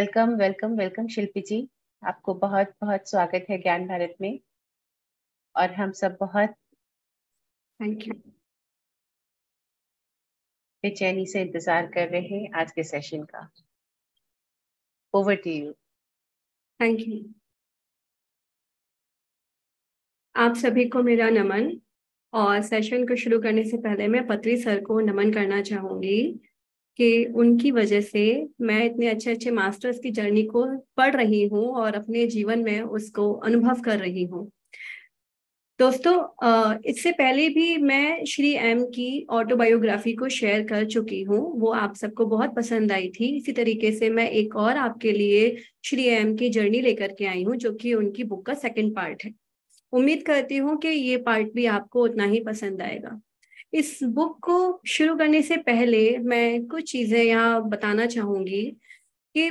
Welcome welcome welcome Shilpi ji आपको बहुत बहुत स्वागत है ज्ञान भारत में और हम सब बहुत थैंक यू बेचैनी से इंतजार कर रहे हैं आज के सेशन का over to you thank you आप सभी को मेरा नमन और सेशन को शुरू करने से पहले मैं पत्री सर को नमन करना चाहूंगी कि उनकी वजह से मैं इतने अच्छे अच्छे मास्टर्स की जर्नी को पढ़ रही हूँ और अपने जीवन में उसको अनुभव कर रही हूँ दोस्तों इससे पहले भी मैं श्री एम की ऑटोबायोग्राफी को शेयर कर चुकी हूँ वो आप सबको बहुत पसंद आई थी इसी तरीके से मैं एक और आपके लिए श्री एम की जर्नी लेकर के आई हूँ जो कि उनकी बुक का सेकंड पार्ट है उम्मीद करती हूँ कि ये पार्ट भी आपको उतना ही पसंद आएगा इस बुक को शुरू करने से पहले मैं कुछ चीज़ें यहाँ बताना चाहूंगी कि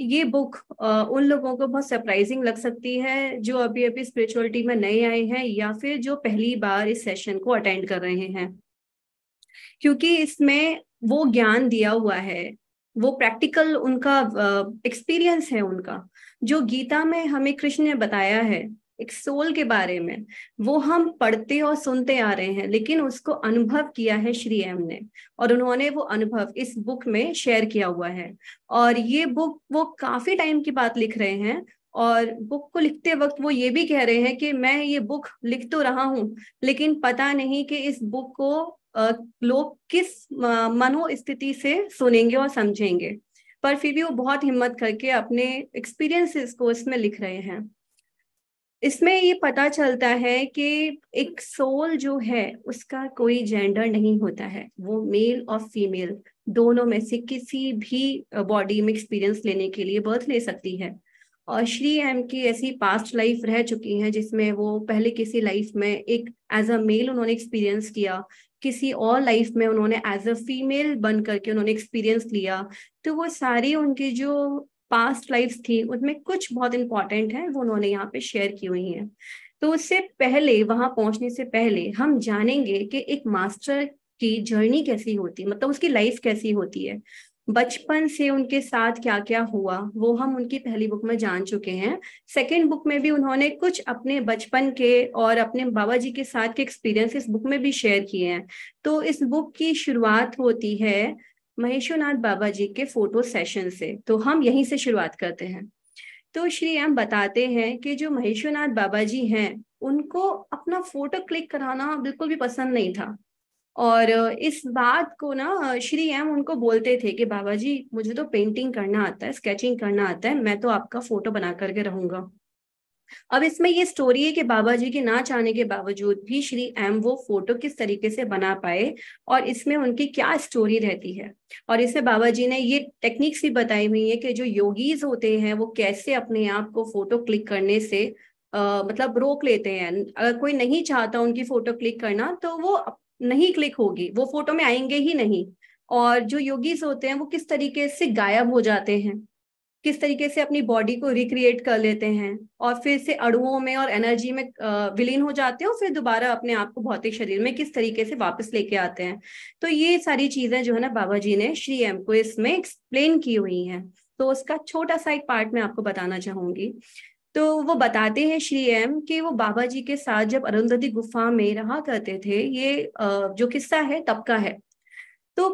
ये बुक उन लोगों को बहुत सरप्राइजिंग लग सकती है जो अभी अभी स्पिरिचुअलिटी में नए आए हैं या फिर जो पहली बार इस सेशन को अटेंड कर रहे हैं क्योंकि इसमें वो ज्ञान दिया हुआ है वो प्रैक्टिकल उनका एक्सपीरियंस है उनका जो गीता में हमें कृष्ण ने बताया है एक सोल के बारे में वो हम पढ़ते और सुनते आ रहे हैं लेकिन उसको अनुभव किया है श्री एम ने और उन्होंने वो अनुभव इस बुक में शेयर किया हुआ है और ये बुक वो काफी टाइम की बात लिख रहे हैं और बुक को लिखते वक्त वो ये भी कह रहे हैं कि मैं ये बुक लिख तो रहा हूँ लेकिन पता नहीं कि इस बुक को लोग किस मनोस्थिति से सुनेंगे और समझेंगे पर फिर भी वो बहुत हिम्मत करके अपने एक्सपीरियंसेस को इसमें लिख रहे हैं इसमें ये पता चलता है कि एक सोल जो है उसका कोई जेंडर नहीं होता है वो मेल और फीमेल दोनों में से किसी भी बॉडी में एक्सपीरियंस लेने के लिए बर्थ ले सकती है और श्री एम की ऐसी पास्ट लाइफ रह चुकी है जिसमें वो पहले किसी लाइफ में एक एज अ मेल उन्होंने एक्सपीरियंस किया किसी और लाइफ में उन्होंने एज अ फीमेल बन करके उन्होंने एक्सपीरियंस लिया तो वो सारी उनकी जो पास्ट लाइफ थी उनमें कुछ बहुत इंपॉर्टेंट है वो उन्होंने यहाँ पे शेयर की हुई है तो उससे पहले वहां पहुंचने से पहले हम जानेंगे कि एक मास्टर की जर्नी कैसी होती है मतलब उसकी लाइफ कैसी होती है बचपन से उनके साथ क्या क्या हुआ वो हम उनकी पहली बुक में जान चुके हैं सेकेंड बुक में भी उन्होंने कुछ अपने बचपन के और अपने बाबा जी के साथ के एक्सपीरियंस इस बुक में भी शेयर किए हैं तो इस बुक की शुरुआत होती है महेश्वरनाथ बाबा जी के फोटो सेशन से तो हम यहीं से शुरुआत करते हैं तो श्री एम बताते हैं कि जो महेश्वरनाथ बाबा जी हैं उनको अपना फोटो क्लिक कराना बिल्कुल भी पसंद नहीं था और इस बात को ना श्री एम उनको बोलते थे कि बाबा जी मुझे तो पेंटिंग करना आता है स्केचिंग करना आता है मैं तो आपका फोटो बना करके रहूंगा अब इसमें ये स्टोरी है कि बाबा जी के ना चाहने के बावजूद भी श्री एम वो फोटो किस तरीके से बना पाए और इसमें उनकी क्या स्टोरी रहती है और इसमें बाबा जी ने ये टेक्निक्स भी बताई हुई है कि जो योगीज होते हैं वो कैसे अपने आप को फोटो क्लिक करने से Uh, मतलब रोक लेते हैं अगर कोई नहीं चाहता उनकी फोटो क्लिक करना तो वो नहीं क्लिक होगी वो फोटो में आएंगे ही नहीं और जो योगीज होते हैं वो किस तरीके से गायब हो जाते हैं किस तरीके से अपनी बॉडी को रिक्रिएट कर लेते हैं और फिर से अड़ुओं में और एनर्जी में विलीन हो जाते हैं और फिर दोबारा अपने आप को भौतिक शरीर में किस तरीके से वापस लेके आते हैं तो ये सारी चीजें जो है ना बाबा जी ने श्री एम को इसमें एक्सप्लेन की हुई हैं तो उसका छोटा सा एक पार्ट मैं आपको बताना चाहूंगी तो वो बताते हैं श्री एम कि वो बाबा जी के साथ जब अरुंधति गुफा में रहा करते थे ये जो किस्सा है तब का है तो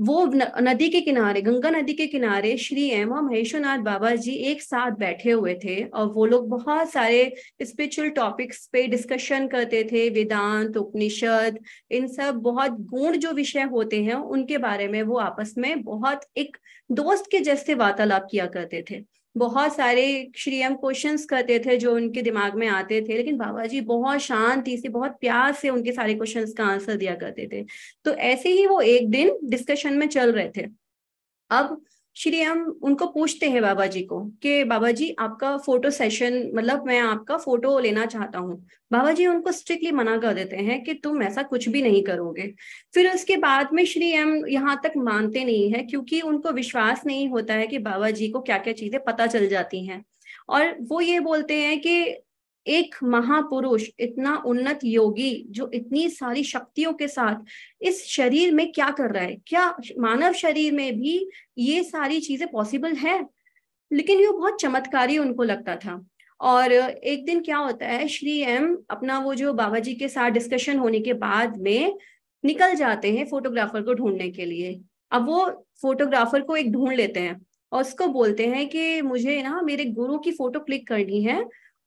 वो नदी के किनारे गंगा नदी के किनारे श्री एम और महेश्वरनाथ बाबा जी एक साथ बैठे हुए थे और वो लोग बहुत सारे स्पिरिचुअल टॉपिक्स पे डिस्कशन करते थे वेदांत उपनिषद इन सब बहुत गुण जो विषय होते हैं उनके बारे में वो आपस में बहुत एक दोस्त के जैसे वार्तालाप किया करते थे बहुत सारे श्री एम क्वेश्चंस करते थे जो उनके दिमाग में आते थे लेकिन बाबा जी बहुत शांति से बहुत प्यार से उनके सारे क्वेश्चंस का आंसर दिया करते थे तो ऐसे ही वो एक दिन डिस्कशन में चल रहे थे अब श्री हम उनको पूछते हैं बाबा जी को कि बाबा जी आपका फोटो सेशन मतलब मैं आपका फोटो लेना चाहता हूँ बाबा जी उनको स्ट्रिक्टली मना कर देते हैं कि तुम ऐसा कुछ भी नहीं करोगे फिर उसके बाद में श्री एम यहाँ तक मानते नहीं है क्योंकि उनको विश्वास नहीं होता है कि बाबा जी को क्या क्या चीजें पता चल जाती हैं और वो ये बोलते हैं कि एक महापुरुष इतना उन्नत योगी जो इतनी सारी शक्तियों के साथ इस शरीर में क्या कर रहा है क्या मानव शरीर में भी ये सारी चीजें पॉसिबल है लेकिन ये बहुत चमत्कारी उनको लगता था और एक दिन क्या होता है श्री एम अपना वो जो बाबा जी के साथ डिस्कशन होने के बाद में निकल जाते हैं फोटोग्राफर को ढूंढने के लिए अब वो फोटोग्राफर को एक ढूंढ लेते हैं और उसको बोलते हैं कि मुझे ना मेरे गुरु की फोटो क्लिक करनी है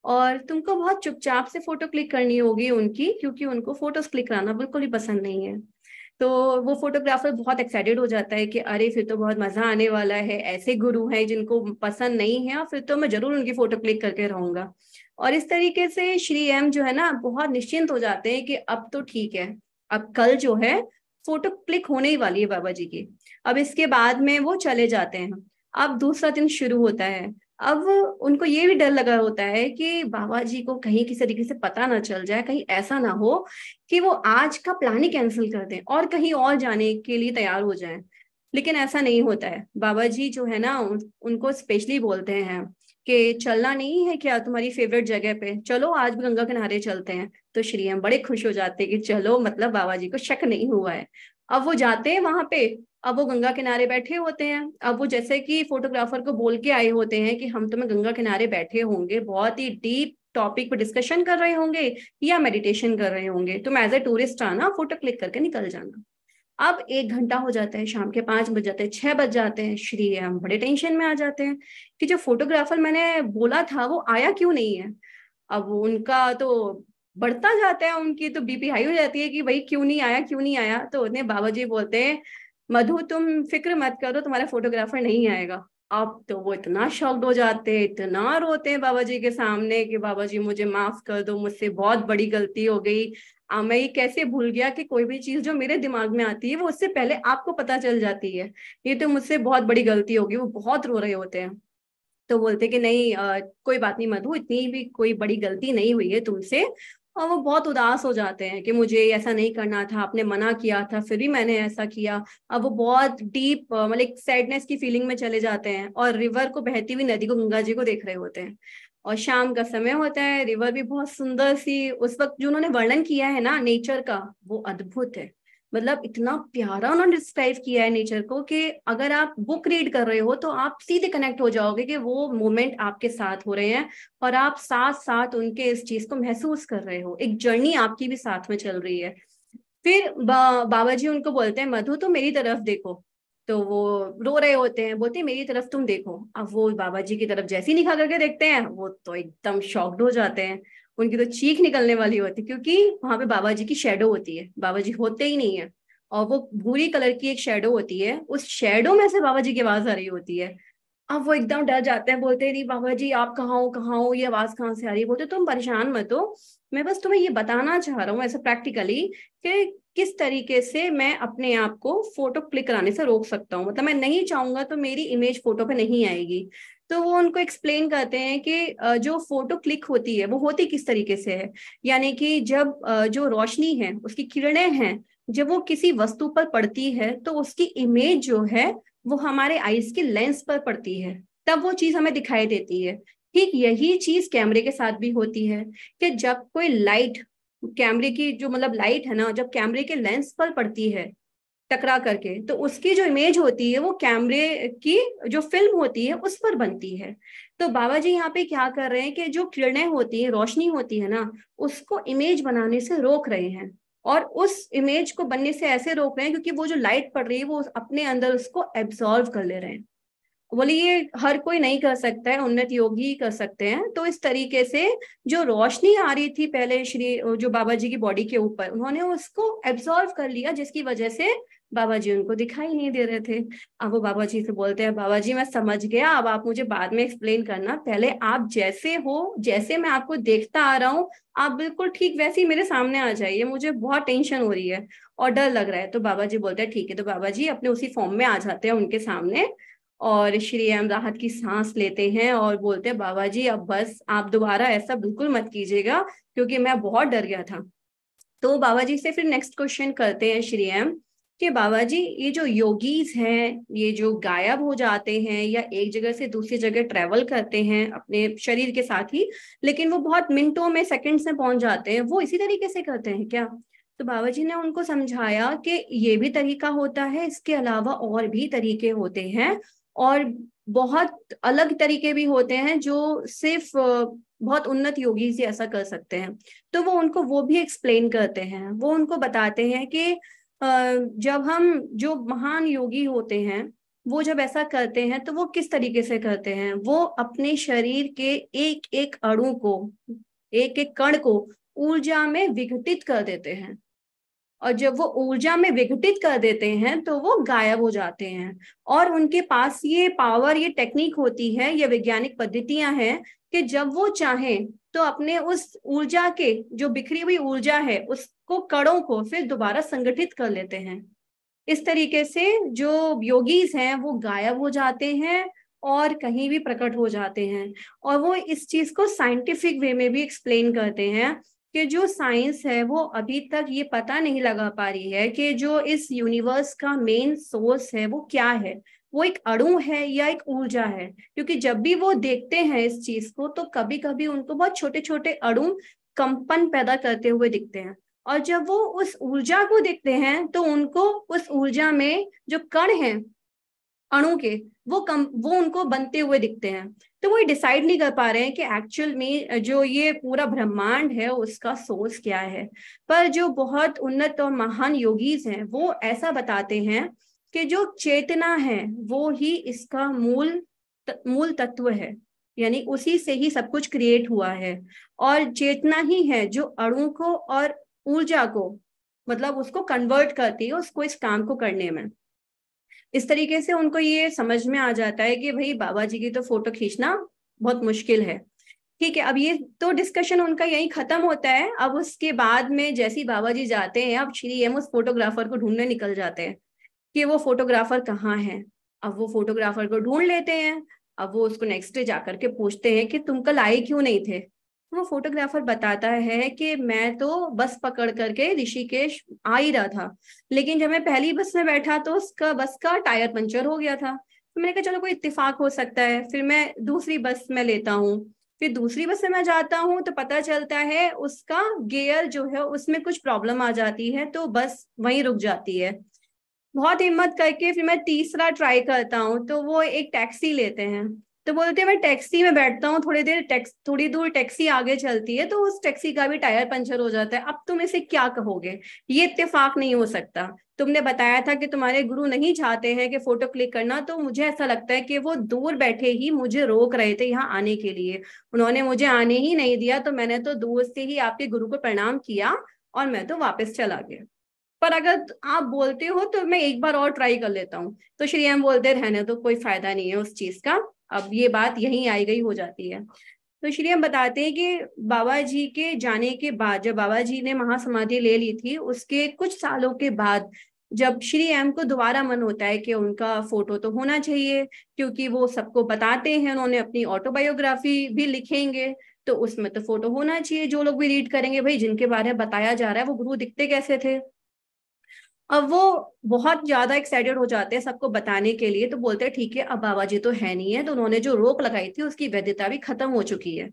और तुमको बहुत चुपचाप से फोटो क्लिक करनी होगी उनकी क्योंकि उनको फोटोज क्लिक कराना बिल्कुल ही पसंद नहीं है तो वो फोटोग्राफर बहुत एक्साइटेड हो जाता है कि अरे फिर तो बहुत मजा आने वाला है ऐसे गुरु हैं जिनको पसंद नहीं है और फिर तो मैं जरूर उनकी फोटो क्लिक करके रहूंगा और इस तरीके से श्री एम जो है ना बहुत निश्चिंत हो जाते हैं कि अब तो ठीक है अब कल जो है फोटो क्लिक होने ही वाली है बाबा जी की अब इसके बाद में वो चले जाते हैं अब दूसरा दिन शुरू होता है अब उनको ये भी डर लगा होता है कि बाबा जी को कहीं किसी तरीके से पता ना चल जाए कहीं ऐसा ना हो कि वो आज का प्लान ही कैंसिल कर दें और कहीं और जाने के लिए तैयार हो जाए लेकिन ऐसा नहीं होता है बाबा जी जो है ना उनको स्पेशली बोलते हैं कि चलना नहीं है क्या तुम्हारी फेवरेट जगह पे चलो आज भी गंगा किनारे चलते हैं तो श्री हम बड़े खुश हो जाते हैं कि चलो मतलब बाबा जी को शक नहीं हुआ है अब वो जाते हैं वहां पे अब वो गंगा किनारे बैठे होते हैं अब वो जैसे कि फोटोग्राफर को बोल के आए होते हैं कि हम तुम्हें गंगा किनारे बैठे होंगे बहुत ही डीप टॉपिक पर डिस्कशन कर रहे होंगे या मेडिटेशन कर रहे होंगे तुम एज ए टूरिस्ट आना फोटो क्लिक करके निकल जाना अब एक घंटा हो जाता है शाम के पांच बज जाते हैं छह बज जाते हैं श्री हम बड़े टेंशन में आ जाते हैं कि जो फोटोग्राफर मैंने बोला था वो आया क्यों नहीं है अब उनका तो बढ़ता जाता है उनकी तो बीपी हाई हो जाती है कि भाई क्यों नहीं आया क्यों नहीं आया तो उन्हें बाबा जी बोलते हैं मधु तुम फिक्र मत करो तुम्हारा फोटोग्राफर नहीं आएगा अब तो वो इतना शॉक्ड हो जाते इतना रोते हैं बाबा जी के सामने कि बाबा जी मुझे माफ कर दो मुझसे बहुत बड़ी गलती हो गई आ, मैं ये कैसे भूल गया कि कोई भी चीज जो मेरे दिमाग में आती है वो उससे पहले आपको पता चल जाती है ये तो मुझसे बहुत बड़ी गलती होगी वो बहुत रो रहे होते हैं तो बोलते कि नहीं आ, कोई बात नहीं मधु इतनी भी कोई बड़ी गलती नहीं हुई है तुमसे और हाँ, वो बहुत उदास हो जाते हैं कि मुझे ऐसा नहीं करना था आपने मना किया था फिर भी मैंने ऐसा किया अब वो बहुत डीप मतलब सैडनेस की फीलिंग में चले जाते हैं और रिवर को बहती हुई नदी को गंगा जी को देख रहे होते हैं और शाम का समय होता है रिवर भी बहुत सुंदर सी उस वक्त जो उन्होंने वर्णन किया है ना नेचर का वो अद्भुत है मतलब इतना प्यारा उन्होंने डिस्क्राइब किया है नेचर को कि अगर आप बुक रीड कर रहे हो तो आप सीधे कनेक्ट हो जाओगे कि वो मोमेंट आपके साथ हो रहे हैं और आप साथ साथ उनके इस चीज को महसूस कर रहे हो एक जर्नी आपकी भी साथ में चल रही है फिर बा, बाबा जी उनको बोलते हैं मधु तो मेरी तरफ देखो तो वो रो रहे होते हैं बोलते हैं मेरी तरफ तुम देखो अब वो बाबा जी की तरफ जैसी निखा करके देखते हैं वो तो एकदम शॉक्ड हो जाते हैं उनकी तो चीख निकलने वाली होती क्योंकि वहां पे बाबा जी की शेडो होती है बाबा जी होते ही नहीं है और वो भूरी कलर की एक शेडो होती है उस शेडो में से बाबा जी की आवाज आ रही होती है अब वो एकदम डर जाते हैं बोलते नहीं बाबा जी आप कहाँ हो कहाँ हो ये आवाज कहाँ से आ रही है बोलते तुम परेशान मत हो मैं बस तुम्हें ये बताना चाह रहा हूँ ऐसा प्रैक्टिकली कि किस तरीके से मैं अपने आप को फोटो क्लिक कराने से रोक सकता हूँ मतलब मैं नहीं चाहूंगा तो मेरी इमेज फोटो पे नहीं आएगी तो वो उनको एक्सप्लेन करते हैं कि जो फोटो क्लिक होती है वो होती किस तरीके से है यानी कि जब जो रोशनी है उसकी किरणें हैं जब वो किसी वस्तु पर पड़ती है तो उसकी इमेज जो है वो हमारे आईज के लेंस पर पड़ती है तब वो चीज हमें दिखाई देती है ठीक यही चीज कैमरे के साथ भी होती है कि जब कोई लाइट कैमरे की जो मतलब लाइट है ना जब कैमरे के लेंस पर पड़ती है टकरा करके तो उसकी जो इमेज होती है वो कैमरे की जो फिल्म होती है उस पर बनती है तो बाबा जी यहाँ पे क्या कर रहे हैं कि जो किरणें होती है रोशनी होती है ना उसको इमेज बनाने से रोक रहे हैं और उस इमेज को बनने से ऐसे रोक रहे हैं क्योंकि वो जो लाइट पड़ रही है वो अपने अंदर उसको एब्सॉर्व कर ले रहे हैं बोले ये हर कोई नहीं कर सकता है उन्नत योगी ही कर सकते हैं तो इस तरीके से जो रोशनी आ रही थी पहले श्री जो बाबा जी की बॉडी के ऊपर उन्होंने उसको एब्सॉर्व कर लिया जिसकी वजह से बाबा जी उनको दिखाई नहीं दे रहे थे अब वो बाबा जी से बोलते हैं बाबा जी मैं समझ गया अब आप मुझे बाद में एक्सप्लेन करना पहले आप जैसे हो जैसे मैं आपको देखता आ रहा हूँ आप बिल्कुल ठीक वैसे ही मेरे सामने आ जाइए मुझे बहुत टेंशन हो रही है और डर लग रहा है तो बाबा जी बोलते हैं ठीक है तो बाबा जी अपने उसी फॉर्म में आ जाते हैं उनके सामने और श्री एम राहत की सांस लेते हैं और बोलते हैं बाबा जी अब बस आप दोबारा ऐसा बिल्कुल मत कीजिएगा क्योंकि मैं बहुत डर गया था तो बाबा जी से फिर नेक्स्ट क्वेश्चन करते हैं श्री एम कि बाबा जी ये जो योगीज हैं ये जो गायब हो जाते हैं या एक जगह से दूसरी जगह ट्रेवल करते हैं अपने शरीर के साथ ही लेकिन वो बहुत मिनटों में सेकंड्स में पहुंच जाते हैं वो इसी तरीके से करते हैं क्या तो बाबा जी ने उनको समझाया कि ये भी तरीका होता है इसके अलावा और भी तरीके होते हैं और बहुत अलग तरीके भी होते हैं जो सिर्फ बहुत उन्नत योगी से ऐसा कर सकते हैं तो वो उनको वो भी एक्सप्लेन करते हैं वो उनको बताते हैं कि जब हम जो महान योगी होते हैं वो जब ऐसा करते हैं तो वो किस तरीके से करते हैं वो अपने शरीर के एक एक अणु को एक एक कण को ऊर्जा में विघटित कर देते हैं और जब वो ऊर्जा में विघटित कर देते हैं तो वो गायब हो जाते हैं और उनके पास ये पावर ये टेक्निक होती है ये वैज्ञानिक पद्धतियां हैं कि जब वो चाहें तो अपने उस ऊर्जा के जो बिखरी हुई ऊर्जा है उस को कड़ों को फिर दोबारा संगठित कर लेते हैं इस तरीके से जो योगीज हैं वो गायब हो जाते हैं और कहीं भी प्रकट हो जाते हैं और वो इस चीज को साइंटिफिक वे में भी एक्सप्लेन करते हैं कि जो साइंस है वो अभी तक ये पता नहीं लगा पा रही है कि जो इस यूनिवर्स का मेन सोर्स है वो क्या है वो एक अड़ू है या एक ऊर्जा है क्योंकि जब भी वो देखते हैं इस चीज को तो कभी कभी उनको बहुत छोटे छोटे अड़ू कंपन पैदा करते हुए दिखते हैं और जब वो उस ऊर्जा को देखते हैं तो उनको उस ऊर्जा में जो कण हैं अणु के वो कम वो उनको बनते हुए दिखते हैं तो वो डिसाइड नहीं कर पा रहे हैं कि एक्चुअल में जो ये पूरा ब्रह्मांड है उसका सोर्स क्या है पर जो बहुत उन्नत और महान योगीज हैं वो ऐसा बताते हैं कि जो चेतना है वो ही इसका मूल त, मूल तत्व है यानी उसी से ही सब कुछ क्रिएट हुआ है और चेतना ही है जो अणु को और ऊर्जा को मतलब उसको कन्वर्ट करती है उसको इस काम को करने में इस तरीके से उनको ये समझ में आ जाता है कि भाई बाबा जी की तो फोटो खींचना बहुत मुश्किल है ठीक है अब ये तो डिस्कशन उनका यही खत्म होता है अब उसके बाद में जैसे ही बाबा जी जाते हैं अब श्री एम उस फोटोग्राफर को ढूंढने निकल जाते हैं कि वो फोटोग्राफर कहाँ है अब वो फोटोग्राफर को ढूंढ लेते हैं अब वो उसको नेक्स्ट डे जाकर के पूछते हैं कि तुम कल आए क्यों नहीं थे वो फोटोग्राफर बताता है कि मैं तो बस पकड़ करके ऋषिकेश आ ही रहा था लेकिन जब मैं पहली बस में बैठा तो उसका बस का टायर पंचर हो गया था तो मैंने कहा चलो कोई इत्तेफाक हो सकता है फिर मैं दूसरी बस में लेता हूँ फिर दूसरी बस में मैं जाता हूँ तो पता चलता है उसका गेयर जो है उसमें कुछ प्रॉब्लम आ जाती है तो बस वहीं रुक जाती है बहुत हिम्मत करके फिर मैं तीसरा ट्राई करता हूँ तो वो एक टैक्सी लेते हैं तो बोलते हैं मैं टैक्सी में बैठता हूँ थोड़ी देर टैक्स थोड़ी दूर टैक्सी आगे चलती है तो उस टैक्सी का भी टायर पंचर हो जाता है अब तुम इसे क्या कहोगे ये इत्तेफाक नहीं हो सकता तुमने बताया था कि तुम्हारे गुरु नहीं चाहते हैं कि फोटो क्लिक करना तो मुझे ऐसा लगता है कि वो दूर बैठे ही मुझे रोक रहे थे यहाँ आने के लिए उन्होंने मुझे आने ही नहीं दिया तो मैंने तो दूर से ही आपके गुरु को प्रणाम किया और मैं तो वापस चला गया पर अगर आप बोलते हो तो मैं एक बार और ट्राई कर लेता हूँ तो श्री एम बोलते रहने तो कोई फायदा नहीं है उस चीज का अब ये बात यही आई गई हो जाती है तो श्री हम बताते हैं कि बाबा जी के जाने के बाद जब बाबा जी ने महासमाधि ले ली थी उसके कुछ सालों के बाद जब श्री एम को दोबारा मन होता है कि उनका फोटो तो होना चाहिए क्योंकि वो सबको बताते हैं उन्होंने अपनी ऑटोबायोग्राफी भी लिखेंगे तो उसमें तो फोटो होना चाहिए जो लोग भी रीड करेंगे भाई जिनके बारे में बताया जा रहा है वो गुरु दिखते कैसे थे अब वो बहुत ज्यादा एक्साइटेड हो जाते हैं सबको बताने के लिए तो बोलते हैं ठीक है अब बाबा जी तो है नहीं है तो उन्होंने जो रोक लगाई थी उसकी वैधता भी खत्म हो चुकी है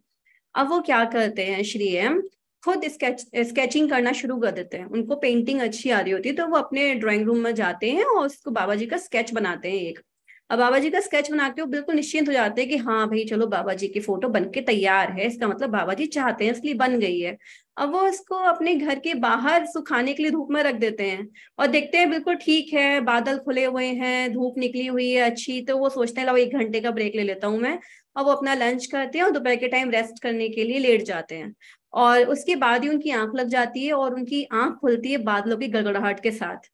अब वो क्या करते हैं श्री एम खुद स्केच स्केचिंग करना शुरू कर देते हैं उनको पेंटिंग अच्छी आ रही होती है तो वो अपने ड्राइंग रूम में जाते हैं और उसको बाबा जी का स्केच बनाते हैं एक अब बाबा जी का स्केच बना के वो बिल्कुल निश्चिंत हो जाते हैं कि हाँ भाई चलो बाबा जी की फोटो बन के तैयार है इसका मतलब बाबा जी चाहते हैं इसलिए बन गई है अब वो उसको अपने घर के बाहर सुखाने के लिए धूप में रख देते हैं और देखते हैं बिल्कुल ठीक है बादल खुले हुए हैं धूप निकली हुई है अच्छी तो वो सोचते हैं लो एक घंटे का ब्रेक ले लेता हूँ मैं और वो अपना लंच करते हैं और दोपहर के टाइम रेस्ट करने के लिए लेट जाते हैं और उसके बाद ही उनकी आंख लग जाती है और उनकी आंख खुलती है बादलों की गड़गड़ाहट के साथ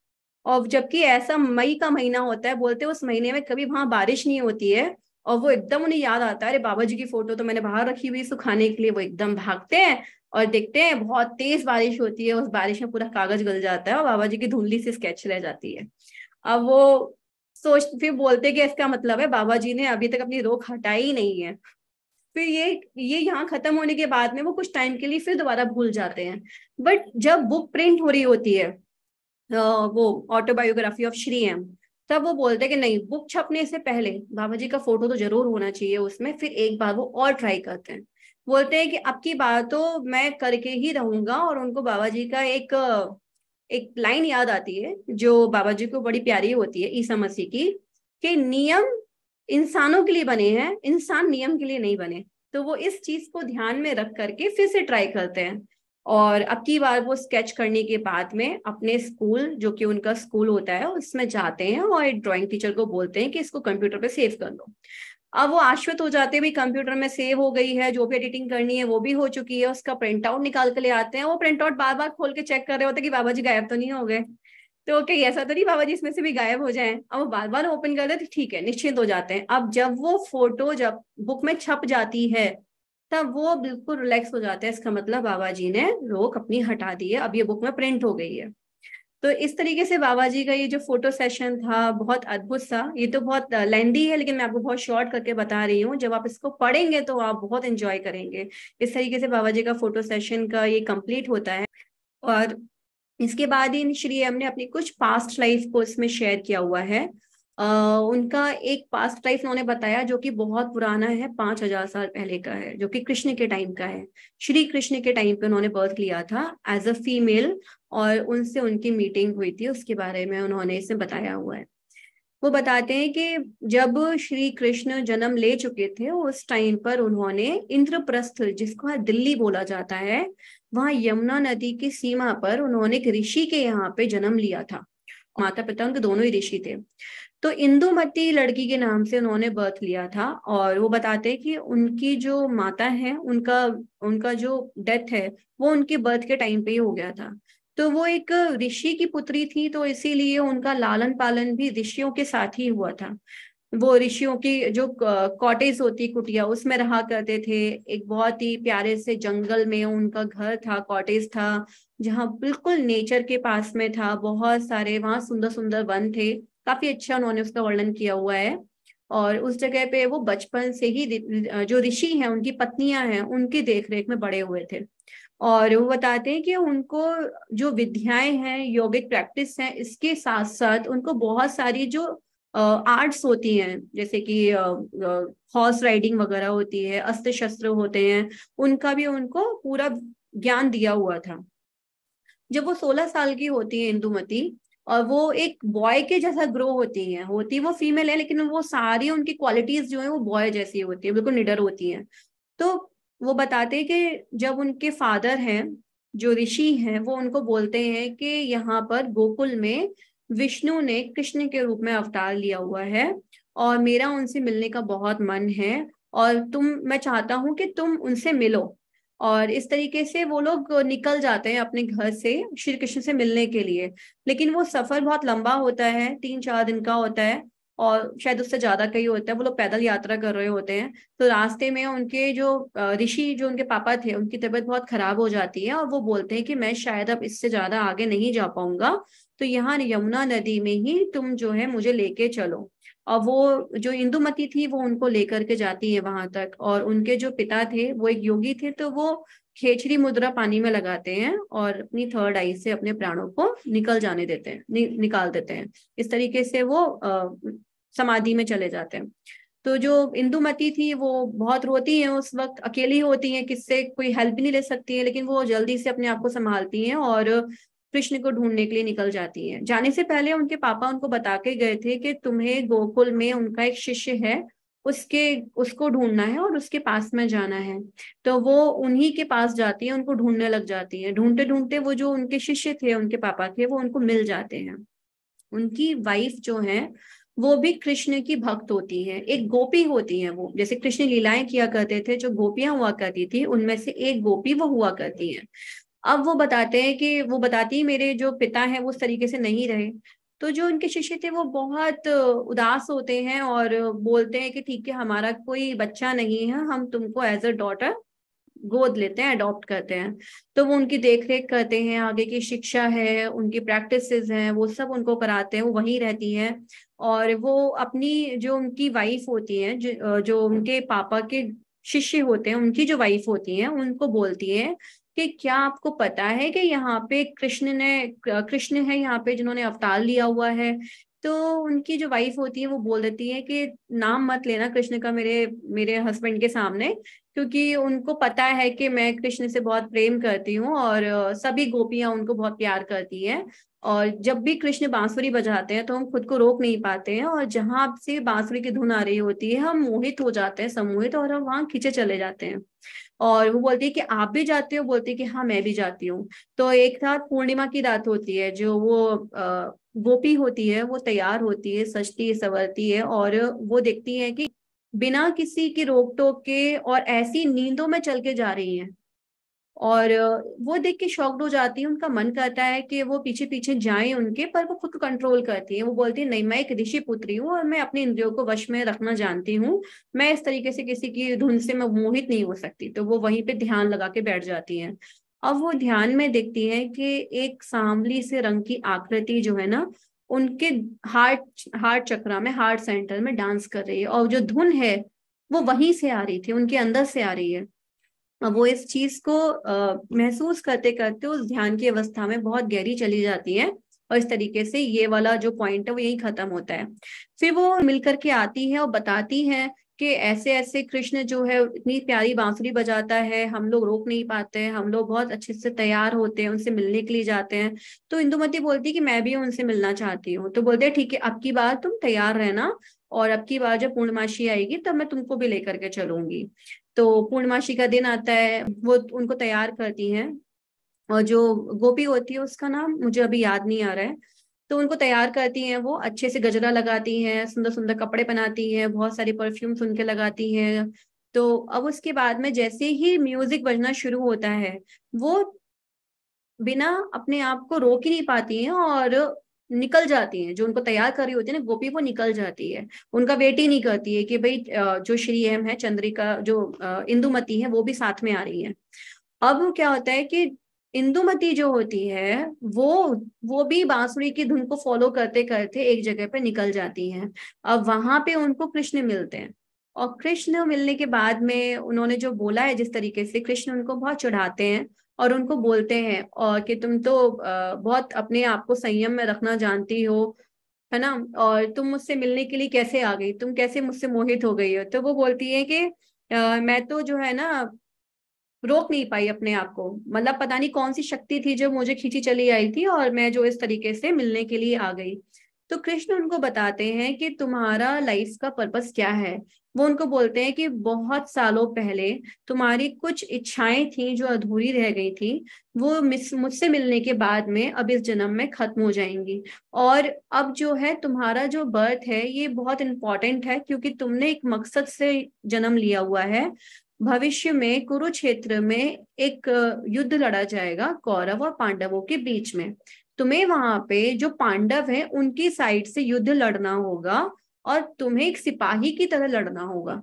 और जबकि ऐसा मई का महीना होता है बोलते हैं उस महीने में कभी वहां बारिश नहीं होती है और वो एकदम उन्हें याद आता है अरे बाबा जी की फोटो तो मैंने बाहर रखी हुई सुखाने के लिए वो एकदम भागते हैं और देखते हैं बहुत तेज बारिश होती है उस बारिश में पूरा कागज गल जाता है और बाबा जी की धुंधली से स्केच रह जाती है अब वो सोच फिर बोलते कि इसका मतलब है बाबा जी ने अभी तक अपनी रोक हटाई नहीं है फिर ये ये यहाँ खत्म होने के बाद में वो कुछ टाइम के लिए फिर दोबारा भूल जाते हैं बट जब बुक प्रिंट हो रही होती है वो ऑटोबायोग्राफी ऑफ श्री एम तब वो बोलते कि नहीं बुक छपने से पहले बाबा जी का फोटो तो जरूर होना चाहिए उसमें फिर एक बार वो और ट्राई करते हैं बोलते हैं कि अब की बात तो मैं करके ही रहूंगा और उनको बाबा जी का एक एक लाइन याद आती है जो बाबा जी को बड़ी प्यारी होती है ईसा मसीह की कि नियम इंसानों के लिए बने हैं इंसान नियम के लिए नहीं बने तो वो इस चीज को ध्यान में रख करके फिर से ट्राई करते हैं और अब की बार वो स्केच करने के बाद में अपने स्कूल जो कि उनका स्कूल होता है उसमें जाते हैं और ड्राइंग टीचर को बोलते हैं कि इसको कंप्यूटर पे सेव कर लो अब वो आश्वत हो जाते हैं भी कंप्यूटर में सेव हो गई है जो भी एडिटिंग करनी है वो भी हो चुकी है उसका प्रिंट आउट निकाल के ले आते हैं वो प्रिंट आउट बार बार खोल के चेक कर रहे होते हैं कि बाबा जी गायब तो नहीं हो गए तो कहीं ऐसा तो नहीं बाबा जी इसमें से भी गायब हो जाए अब वो बार बार ओपन कर देते ठीक है निश्चिंत हो जाते हैं अब जब वो फोटो जब बुक में छप जाती है तब वो बिल्कुल रिलैक्स हो जाते हैं इसका मतलब बाबा जी ने रोक अपनी हटा दी है अब ये बुक में प्रिंट हो गई है तो इस तरीके से बाबा जी का ये जो फोटो सेशन था बहुत अद्भुत सा ये तो बहुत लेंदी है लेकिन मैं आपको बहुत शॉर्ट करके बता रही हूँ जब आप इसको पढ़ेंगे तो आप बहुत इंजॉय करेंगे इस तरीके से बाबा जी का फोटो सेशन का ये कंप्लीट होता है और इसके बाद ही श्री एम ने अपनी कुछ पास्ट लाइफ को इसमें शेयर किया हुआ है Uh, उनका एक पास्ट लाइफ उन्होंने बताया जो कि बहुत पुराना है पांच हजार साल पहले का है जो कि कृष्ण के टाइम का है श्री कृष्ण के टाइम पे उन्होंने बर्थ लिया था एज अ फीमेल और उनसे उनकी मीटिंग हुई थी उसके बारे में उन्होंने इसमें बताया हुआ है वो बताते हैं कि जब श्री कृष्ण जन्म ले चुके थे उस टाइम पर उन्होंने इंद्रप्रस्थ जिसको दिल्ली बोला जाता है वहां यमुना नदी की सीमा पर उन्होंने एक ऋषि के यहाँ पे जन्म लिया था माता पिता उनके दोनों ही ऋषि थे तो इंदुमती लड़की के नाम से उन्होंने बर्थ लिया था और वो बताते हैं कि उनकी जो माता है उनका उनका जो डेथ है वो उनके बर्थ के टाइम पे ही हो गया था तो वो एक ऋषि की पुत्री थी तो इसीलिए उनका लालन पालन भी ऋषियों के साथ ही हुआ था वो ऋषियों की जो कॉटेज होती कुटिया उसमें रहा करते थे एक बहुत ही प्यारे से जंगल में उनका घर था कॉटेज था जहाँ बिल्कुल नेचर के पास में था बहुत सारे वहां सुंदर सुंदर वन थे काफी अच्छा उन्होंने उसका वर्णन किया हुआ है और उस जगह पे वो बचपन से ही जो ऋषि हैं उनकी पत्नियां हैं उनकी देखरेख में बड़े हुए थे और वो बताते हैं कि उनको जो विद्याएं हैं योगिक प्रैक्टिस हैं इसके साथ साथ उनको बहुत सारी जो आर्ट्स होती हैं जैसे कि हॉर्स राइडिंग वगैरह होती है अस्त्र शस्त्र होते हैं उनका भी उनको पूरा ज्ञान दिया हुआ था जब वो सोलह साल की होती है इंदुमती और वो एक बॉय के जैसा ग्रो होती है होती वो फीमेल है लेकिन वो सारी उनकी क्वालिटीज जो है वो बॉय जैसी होती है बिल्कुल निडर होती है तो वो बताते हैं कि जब उनके फादर हैं जो ऋषि हैं वो उनको बोलते हैं कि यहाँ पर गोकुल में विष्णु ने कृष्ण के रूप में अवतार लिया हुआ है और मेरा उनसे मिलने का बहुत मन है और तुम मैं चाहता हूँ कि तुम उनसे मिलो और इस तरीके से वो लोग निकल जाते हैं अपने घर से श्री कृष्ण से मिलने के लिए लेकिन वो सफर बहुत लंबा होता है तीन चार दिन का होता है और शायद उससे ज्यादा कई होता है वो लोग पैदल यात्रा कर रहे होते हैं तो रास्ते में उनके जो ऋषि जो उनके पापा थे उनकी तबीयत बहुत खराब हो जाती है और वो बोलते हैं कि मैं शायद अब इससे ज्यादा आगे नहीं जा पाऊंगा तो यहाँ यमुना नदी में ही तुम जो है मुझे लेके चलो और वो जो इंदुमती थी वो उनको लेकर के जाती है वहां तक और उनके जो पिता थे वो एक योगी थे तो वो खेचरी मुद्रा पानी में लगाते हैं और अपनी थर्ड आई से अपने प्राणों को निकल जाने देते हैं नि, निकाल देते हैं इस तरीके से वो समाधि में चले जाते हैं तो जो इंदुमती थी वो बहुत रोती हैं उस वक्त अकेली होती हैं किससे कोई हेल्प नहीं ले सकती है लेकिन वो जल्दी से अपने आप को संभालती हैं और कृष्ण को ढूंढने के लिए निकल जाती हैं जाने से पहले उनके पापा उनको बता के गए थे कि तुम्हें गोकुल में उनका एक शिष्य है उसके उसको ढूंढना है और उसके पास में जाना है तो वो उन्हीं के पास जाती है उनको ढूंढने लग जाती है ढूंढते ढूंढते वो जो उनके शिष्य थे उनके पापा थे वो उनको मिल जाते हैं उनकी वाइफ जो है वो भी कृष्ण की भक्त होती हैं एक गोपी होती हैं वो जैसे कृष्ण लीलाएं किया करते थे जो गोपियां हुआ करती थी उनमें से एक गोपी वो हुआ करती हैं अब वो बताते हैं कि वो बताती मेरे जो पिता हैं वो उस तरीके से नहीं रहे तो जो उनके शिष्य थे वो बहुत उदास होते हैं और बोलते हैं कि ठीक है हमारा कोई बच्चा नहीं है हम तुमको एज अ डॉटर गोद लेते हैं अडॉप्ट करते हैं तो वो उनकी देख रेख करते हैं आगे की शिक्षा है उनकी प्रैक्टिसेस हैं वो सब उनको कराते हैं वो वहीं रहती हैं और वो अपनी जो उनकी वाइफ होती है जो जो उनके पापा के शिष्य होते हैं उनकी जो वाइफ होती है उनको बोलती है कि क्या आपको पता है कि यहाँ पे कृष्ण ने कृष्ण है यहाँ पे जिन्होंने अवतार लिया हुआ है तो उनकी जो वाइफ होती है वो बोल देती है कि नाम मत लेना कृष्ण का मेरे मेरे हस्बैंड के सामने क्योंकि उनको पता है कि मैं कृष्ण से बहुत प्रेम करती हूँ और सभी गोपियां उनको बहुत प्यार करती हैं और जब भी कृष्ण बांसुरी बजाते हैं तो हम खुद को रोक नहीं पाते हैं और जहां से बांसुरी की धुन आ रही होती है हम मोहित हो जाते हैं सम्मोहित और हम वहां खींचे चले जाते हैं और वो बोलती है कि आप भी जाते हो बोलती है कि हाँ मैं भी जाती हूँ तो एक साथ पूर्णिमा की रात होती है जो वो गोपी होती है वो तैयार होती है सजती है संवरती है और वो देखती है कि बिना किसी की रोक टोक के और ऐसी नींदों में चल के जा रही है और वो देख के शॉक्ड हो जाती है उनका मन करता है कि वो पीछे पीछे जाए उनके पर वो खुद को कंट्रोल करती है वो बोलती है नहीं मैं एक ऋषि पुत्री हूँ और मैं अपने इंद्रियों को वश में रखना जानती हूँ मैं इस तरीके से किसी की धुन से मैं मोहित नहीं हो सकती तो वो वहीं पे ध्यान लगा के बैठ जाती है अब वो ध्यान में देखती है कि एक सांवली से रंग की आकृति जो है ना उनके हार्ट हार्ट चक्रा में हार्ट सेंटर में डांस कर रही है और जो धुन है वो वहीं से आ रही थी उनके अंदर से आ रही है वो इस चीज को महसूस करते करते उस ध्यान की अवस्था में बहुत गहरी चली जाती है और इस तरीके से ये वाला जो पॉइंट है वो यही खत्म होता है फिर वो मिलकर के आती है और बताती है कि ऐसे ऐसे कृष्ण जो है इतनी प्यारी बांसुरी बजाता है हम लोग रोक नहीं पाते हैं हम लोग बहुत अच्छे से तैयार होते हैं उनसे मिलने के लिए जाते हैं तो इंदुमती बोलती है कि मैं भी उनसे मिलना चाहती हूँ तो बोलते हैं ठीक है अब की बार तुम तैयार रहना और अब की बार जब पूर्णमाशी आएगी तब मैं तुमको भी लेकर के चलूंगी तो पूर्णमासी का दिन आता है वो उनको तैयार करती हैं और जो गोपी होती है उसका नाम मुझे अभी याद नहीं आ रहा है तो उनको तैयार करती हैं वो अच्छे से गजरा लगाती हैं सुंदर सुंदर कपड़े पहनाती हैं बहुत सारे परफ्यूम्स उनके लगाती हैं तो अब उसके बाद में जैसे ही म्यूजिक बजना शुरू होता है वो बिना अपने आप को रोक ही नहीं पाती हैं और निकल जाती हैं जो उनको तैयार कर रही होती है ना गोपी वो निकल जाती है उनका वेट ही नहीं करती है कि भाई जो श्री एम है चंद्रिका जो इंदुमती है वो भी साथ में आ रही है अब क्या होता है कि इंदुमती जो होती है वो वो भी बांसुरी की धुन को फॉलो करते करते एक जगह पे निकल जाती है अब वहां पे उनको कृष्ण मिलते हैं और कृष्ण मिलने के बाद में उन्होंने जो बोला है जिस तरीके से कृष्ण उनको बहुत चढ़ाते हैं और उनको बोलते हैं और कि तुम तो बहुत अपने आप को संयम में रखना जानती हो है ना और तुम मुझसे मिलने के लिए कैसे आ गई तुम कैसे मुझसे मोहित हो गई हो तो वो बोलती है कि आ, मैं तो जो है ना रोक नहीं पाई अपने आप को मतलब पता नहीं कौन सी शक्ति थी जो मुझे खींची चली आई थी और मैं जो इस तरीके से मिलने के लिए आ गई तो कृष्ण उनको बताते हैं कि तुम्हारा लाइफ का पर्पस क्या है वो उनको बोलते हैं कि बहुत सालों पहले तुम्हारी कुछ इच्छाएं थी जो अधूरी रह गई थी वो मुझसे मिलने के बाद में अब इस जन्म में खत्म हो जाएंगी और अब जो है तुम्हारा जो बर्थ है ये बहुत इंपॉर्टेंट है क्योंकि तुमने एक मकसद से जन्म लिया हुआ है भविष्य में कुरुक्षेत्र में एक युद्ध लड़ा जाएगा कौरव और पांडवों के बीच में तुम्हें वहां पे जो पांडव हैं उनकी साइड से युद्ध लड़ना होगा और तुम्हें एक सिपाही की तरह लड़ना होगा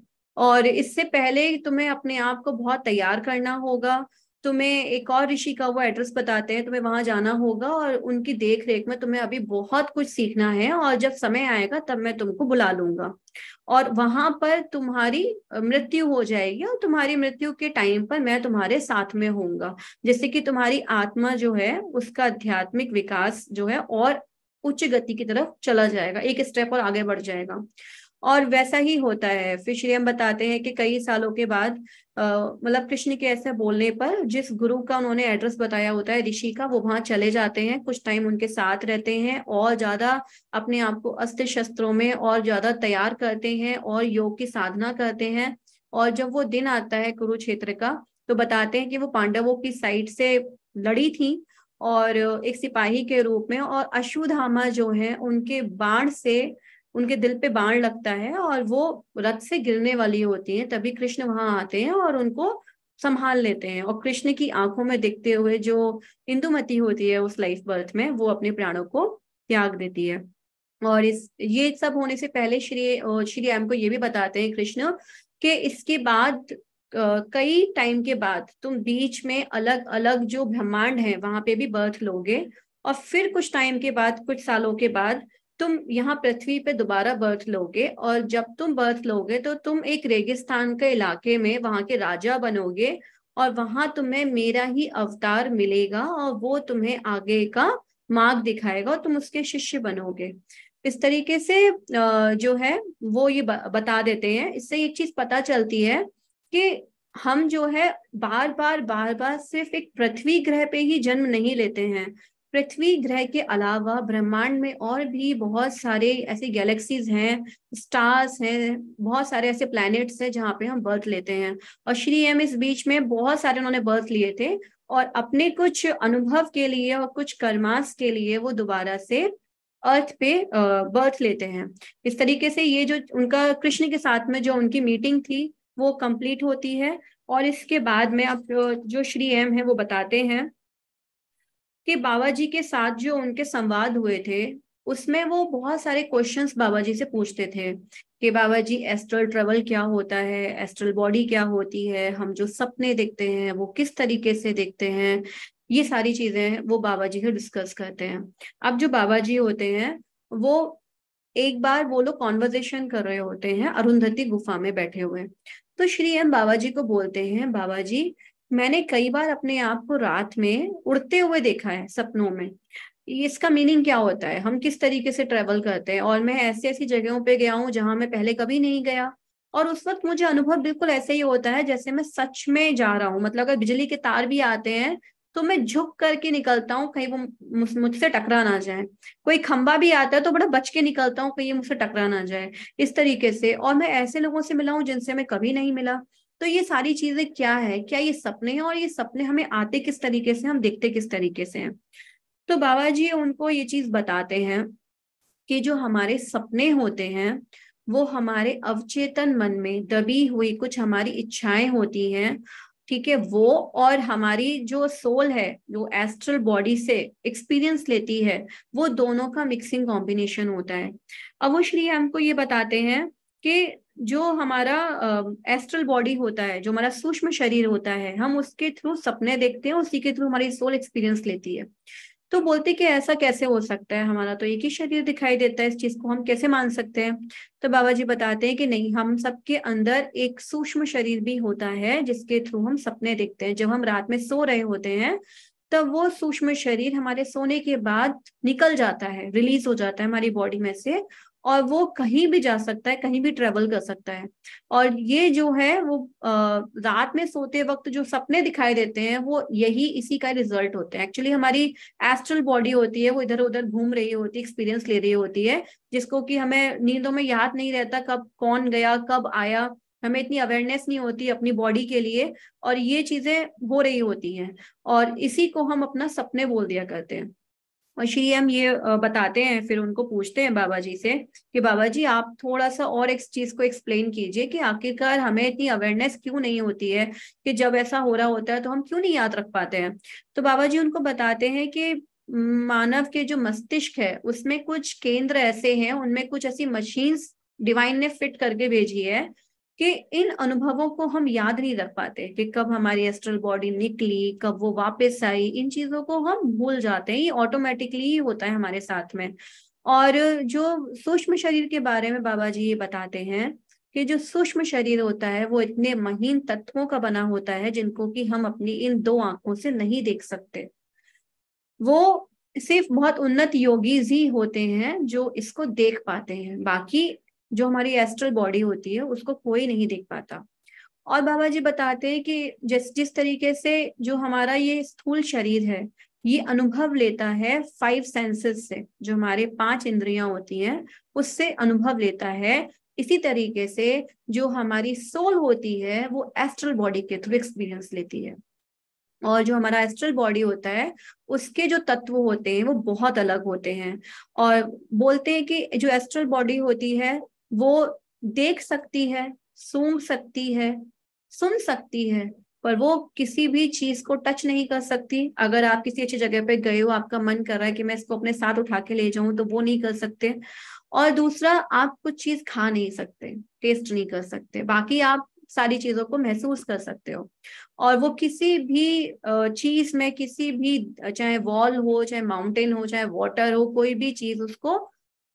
और इससे पहले तुम्हें अपने आप को बहुत तैयार करना होगा तुम्हें एक और ऋषि का वो एड्रेस बताते हैं तुम्हें वहां जाना होगा और उनकी देख रेख में तुम्हें अभी बहुत कुछ सीखना है और जब समय आएगा तब मैं तुमको बुला लूंगा और वहां पर तुम्हारी मृत्यु हो जाएगी और तुम्हारी मृत्यु के टाइम पर मैं तुम्हारे साथ में होऊंगा जिससे कि तुम्हारी आत्मा जो है उसका आध्यात्मिक विकास जो है और उच्च गति की तरफ चला जाएगा एक स्टेप और आगे बढ़ जाएगा और वैसा ही होता है फिर श्री हम बताते हैं कि कई सालों के बाद मतलब कृष्ण के ऐसे बोलने पर जिस गुरु का उन्होंने एड्रेस बताया होता है ऋषि का वो वहां चले जाते हैं कुछ टाइम उनके साथ रहते हैं और ज्यादा अपने आप को अस्त्र शस्त्रों में और ज्यादा तैयार करते हैं और योग की साधना करते हैं और जब वो दिन आता है कुरुक्षेत्र का तो बताते हैं कि वो पांडवों की साइड से लड़ी थी और एक सिपाही के रूप में और अश्वधामा जो है उनके बाण से उनके दिल पे बाण लगता है और वो रथ से गिरने वाली होती हैं तभी कृष्ण वहां आते हैं और उनको संभाल लेते हैं और कृष्ण की आंखों में देखते हुए जो इंदुमती होती है उस लाइफ बर्थ में वो अपने प्राणों को त्याग देती है और इस ये सब होने से पहले श्री श्री एम को ये भी बताते हैं कृष्ण कि इसके बाद कई टाइम के बाद तुम बीच में अलग अलग जो ब्रह्मांड है वहां पे भी बर्थ लोगे और फिर कुछ टाइम के बाद कुछ सालों के बाद तुम यहाँ पृथ्वी पे दोबारा बर्थ लोगे और जब तुम बर्थ लोगे तो तुम एक रेगिस्तान के इलाके में वहां के राजा बनोगे और वहां तुम्हें मेरा ही अवतार मिलेगा और वो तुम्हें आगे का मार्ग दिखाएगा और तुम उसके शिष्य बनोगे इस तरीके से जो है वो ये बता देते हैं इससे एक चीज पता चलती है कि हम जो है बार बार बार बार सिर्फ एक पृथ्वी ग्रह पे ही जन्म नहीं लेते हैं पृथ्वी ग्रह के अलावा ब्रह्मांड में और भी बहुत सारे ऐसे गैलेक्सीज हैं स्टार्स हैं बहुत सारे ऐसे प्लैनेट्स हैं जहाँ पे हम बर्थ लेते हैं और श्री एम इस बीच में बहुत सारे उन्होंने बर्थ लिए थे और अपने कुछ अनुभव के लिए और कुछ कर्मास के लिए वो दोबारा से अर्थ पे बर्थ लेते हैं इस तरीके से ये जो उनका कृष्ण के साथ में जो उनकी मीटिंग थी वो कंप्लीट होती है और इसके बाद में अब जो श्री एम है वो बताते हैं कि बाबा जी के साथ जो उनके संवाद हुए थे उसमें वो बहुत सारे क्वेश्चंस बाबा जी से पूछते थे कि बाबा जी एस्ट्रल ट्रेवल क्या होता है एस्ट्रल बॉडी क्या होती है हम जो सपने देखते हैं वो किस तरीके से देखते हैं ये सारी चीजें वो बाबा जी से डिस्कस करते हैं अब जो बाबा जी होते हैं वो एक बार वो लोग कॉन्वर्जेशन कर रहे होते हैं अरुंधति गुफा में बैठे हुए तो श्री एम बाबा जी को बोलते हैं बाबा जी मैंने कई बार अपने आप को रात में उड़ते हुए देखा है सपनों में इसका मीनिंग क्या होता है हम किस तरीके से ट्रेवल करते हैं और मैं ऐसी ऐसी जगहों पे गया हूँ जहां मैं पहले कभी नहीं गया और उस वक्त मुझे अनुभव बिल्कुल ऐसे ही होता है जैसे मैं सच में जा रहा हूँ मतलब अगर बिजली के तार भी आते हैं तो मैं झुक करके निकलता हूँ कहीं वो मुझसे टकरा ना जाए कोई खंबा भी आता है तो बड़ा बच के निकलता हूँ कहीं मुझसे टकरा ना जाए इस तरीके से और मैं ऐसे लोगों से मिला हूँ जिनसे मैं कभी नहीं मिला तो ये सारी चीजें क्या है क्या ये सपने हैं और ये सपने हमें आते किस तरीके से हम देखते किस तरीके से हैं तो बाबा जी उनको ये चीज बताते हैं कि जो हमारे सपने होते हैं वो हमारे अवचेतन मन में दबी हुई कुछ हमारी इच्छाएं होती हैं ठीक है वो और हमारी जो सोल है जो एस्ट्रल बॉडी से एक्सपीरियंस लेती है वो दोनों का मिक्सिंग कॉम्बिनेशन होता है अब वो श्री हमको ये बताते हैं कि जो हमारा एस्ट्रल बॉडी होता है जो हमारा सूक्ष्म शरीर होता है हम उसके थ्रू सपने देखते हैं उसी के थ्रू हमारी सोल एक्सपीरियंस लेती है तो बोलते कि ऐसा कैसे हो सकता है हमारा तो एक ही शरीर दिखाई देता है इस चीज को हम कैसे मान सकते हैं तो बाबा जी बताते हैं कि नहीं हम सबके अंदर एक सूक्ष्म शरीर भी होता है जिसके थ्रू हम सपने देखते हैं जब हम रात में सो रहे होते हैं तब वो सूक्ष्म शरीर हमारे सोने के बाद निकल जाता है रिलीज हो जाता है हमारी बॉडी में से और वो कहीं भी जा सकता है कहीं भी ट्रेवल कर सकता है और ये जो है वो रात में सोते वक्त जो सपने दिखाई देते हैं वो यही इसी का रिजल्ट होता है एक्चुअली हमारी एस्ट्रल बॉडी होती है वो इधर उधर घूम रही होती है एक्सपीरियंस ले रही होती है जिसको कि हमें नींदों में याद नहीं रहता कब कौन गया कब आया हमें इतनी अवेयरनेस नहीं होती अपनी बॉडी के लिए और ये चीजें हो रही होती हैं और इसी को हम अपना सपने बोल दिया करते हैं और श्री हम ये बताते हैं फिर उनको पूछते हैं बाबा जी से कि बाबा जी आप थोड़ा सा और एक चीज को एक्सप्लेन कीजिए कि आखिरकार हमें इतनी अवेयरनेस क्यों नहीं होती है कि जब ऐसा हो रहा होता है तो हम क्यों नहीं याद रख पाते हैं तो बाबा जी उनको बताते हैं कि मानव के जो मस्तिष्क है उसमें कुछ केंद्र ऐसे हैं उनमें कुछ ऐसी मशीन्स डिवाइन ने फिट करके भेजी है कि इन अनुभवों को हम याद नहीं रख पाते कि कब हमारी एस्ट्रल बॉडी निकली कब वो वापस आई इन चीजों को हम भूल जाते हैं ये ऑटोमेटिकली ही होता है हमारे साथ में और जो सूक्ष्म शरीर के बारे में बाबा जी ये बताते हैं कि जो सूक्ष्म शरीर होता है वो इतने महीन तत्वों का बना होता है जिनको कि हम अपनी इन दो आंखों से नहीं देख सकते वो सिर्फ बहुत उन्नत योगी ही होते हैं जो इसको देख पाते हैं बाकी जो हमारी एस्ट्रल बॉडी होती है उसको कोई नहीं देख पाता और बाबा जी बताते हैं कि जिस जिस तरीके से जो हमारा ये स्थूल शरीर है ये अनुभव लेता है फाइव सेंसेस से जो हमारे पांच इंद्रियां होती हैं उससे अनुभव लेता है इसी तरीके से जो हमारी सोल होती है वो एस्ट्रल बॉडी के थ्रू एक्सपीरियंस लेती है और जो हमारा एस्ट्रल बॉडी होता है उसके जो तत्व होते हैं वो बहुत अलग होते हैं और बोलते हैं कि जो एस्ट्रल बॉडी होती है वो देख सकती है सूंघ सकती है सुन सकती है पर वो किसी भी चीज को टच नहीं कर सकती अगर आप किसी अच्छी जगह पे गए हो आपका मन कर रहा है कि मैं इसको अपने साथ उठा के ले जाऊं तो वो नहीं कर सकते और दूसरा आप कुछ चीज खा नहीं सकते टेस्ट नहीं कर सकते बाकी आप सारी चीजों को महसूस कर सकते हो और वो किसी भी चीज में किसी भी चाहे वॉल हो चाहे माउंटेन हो चाहे वाटर हो कोई भी चीज उसको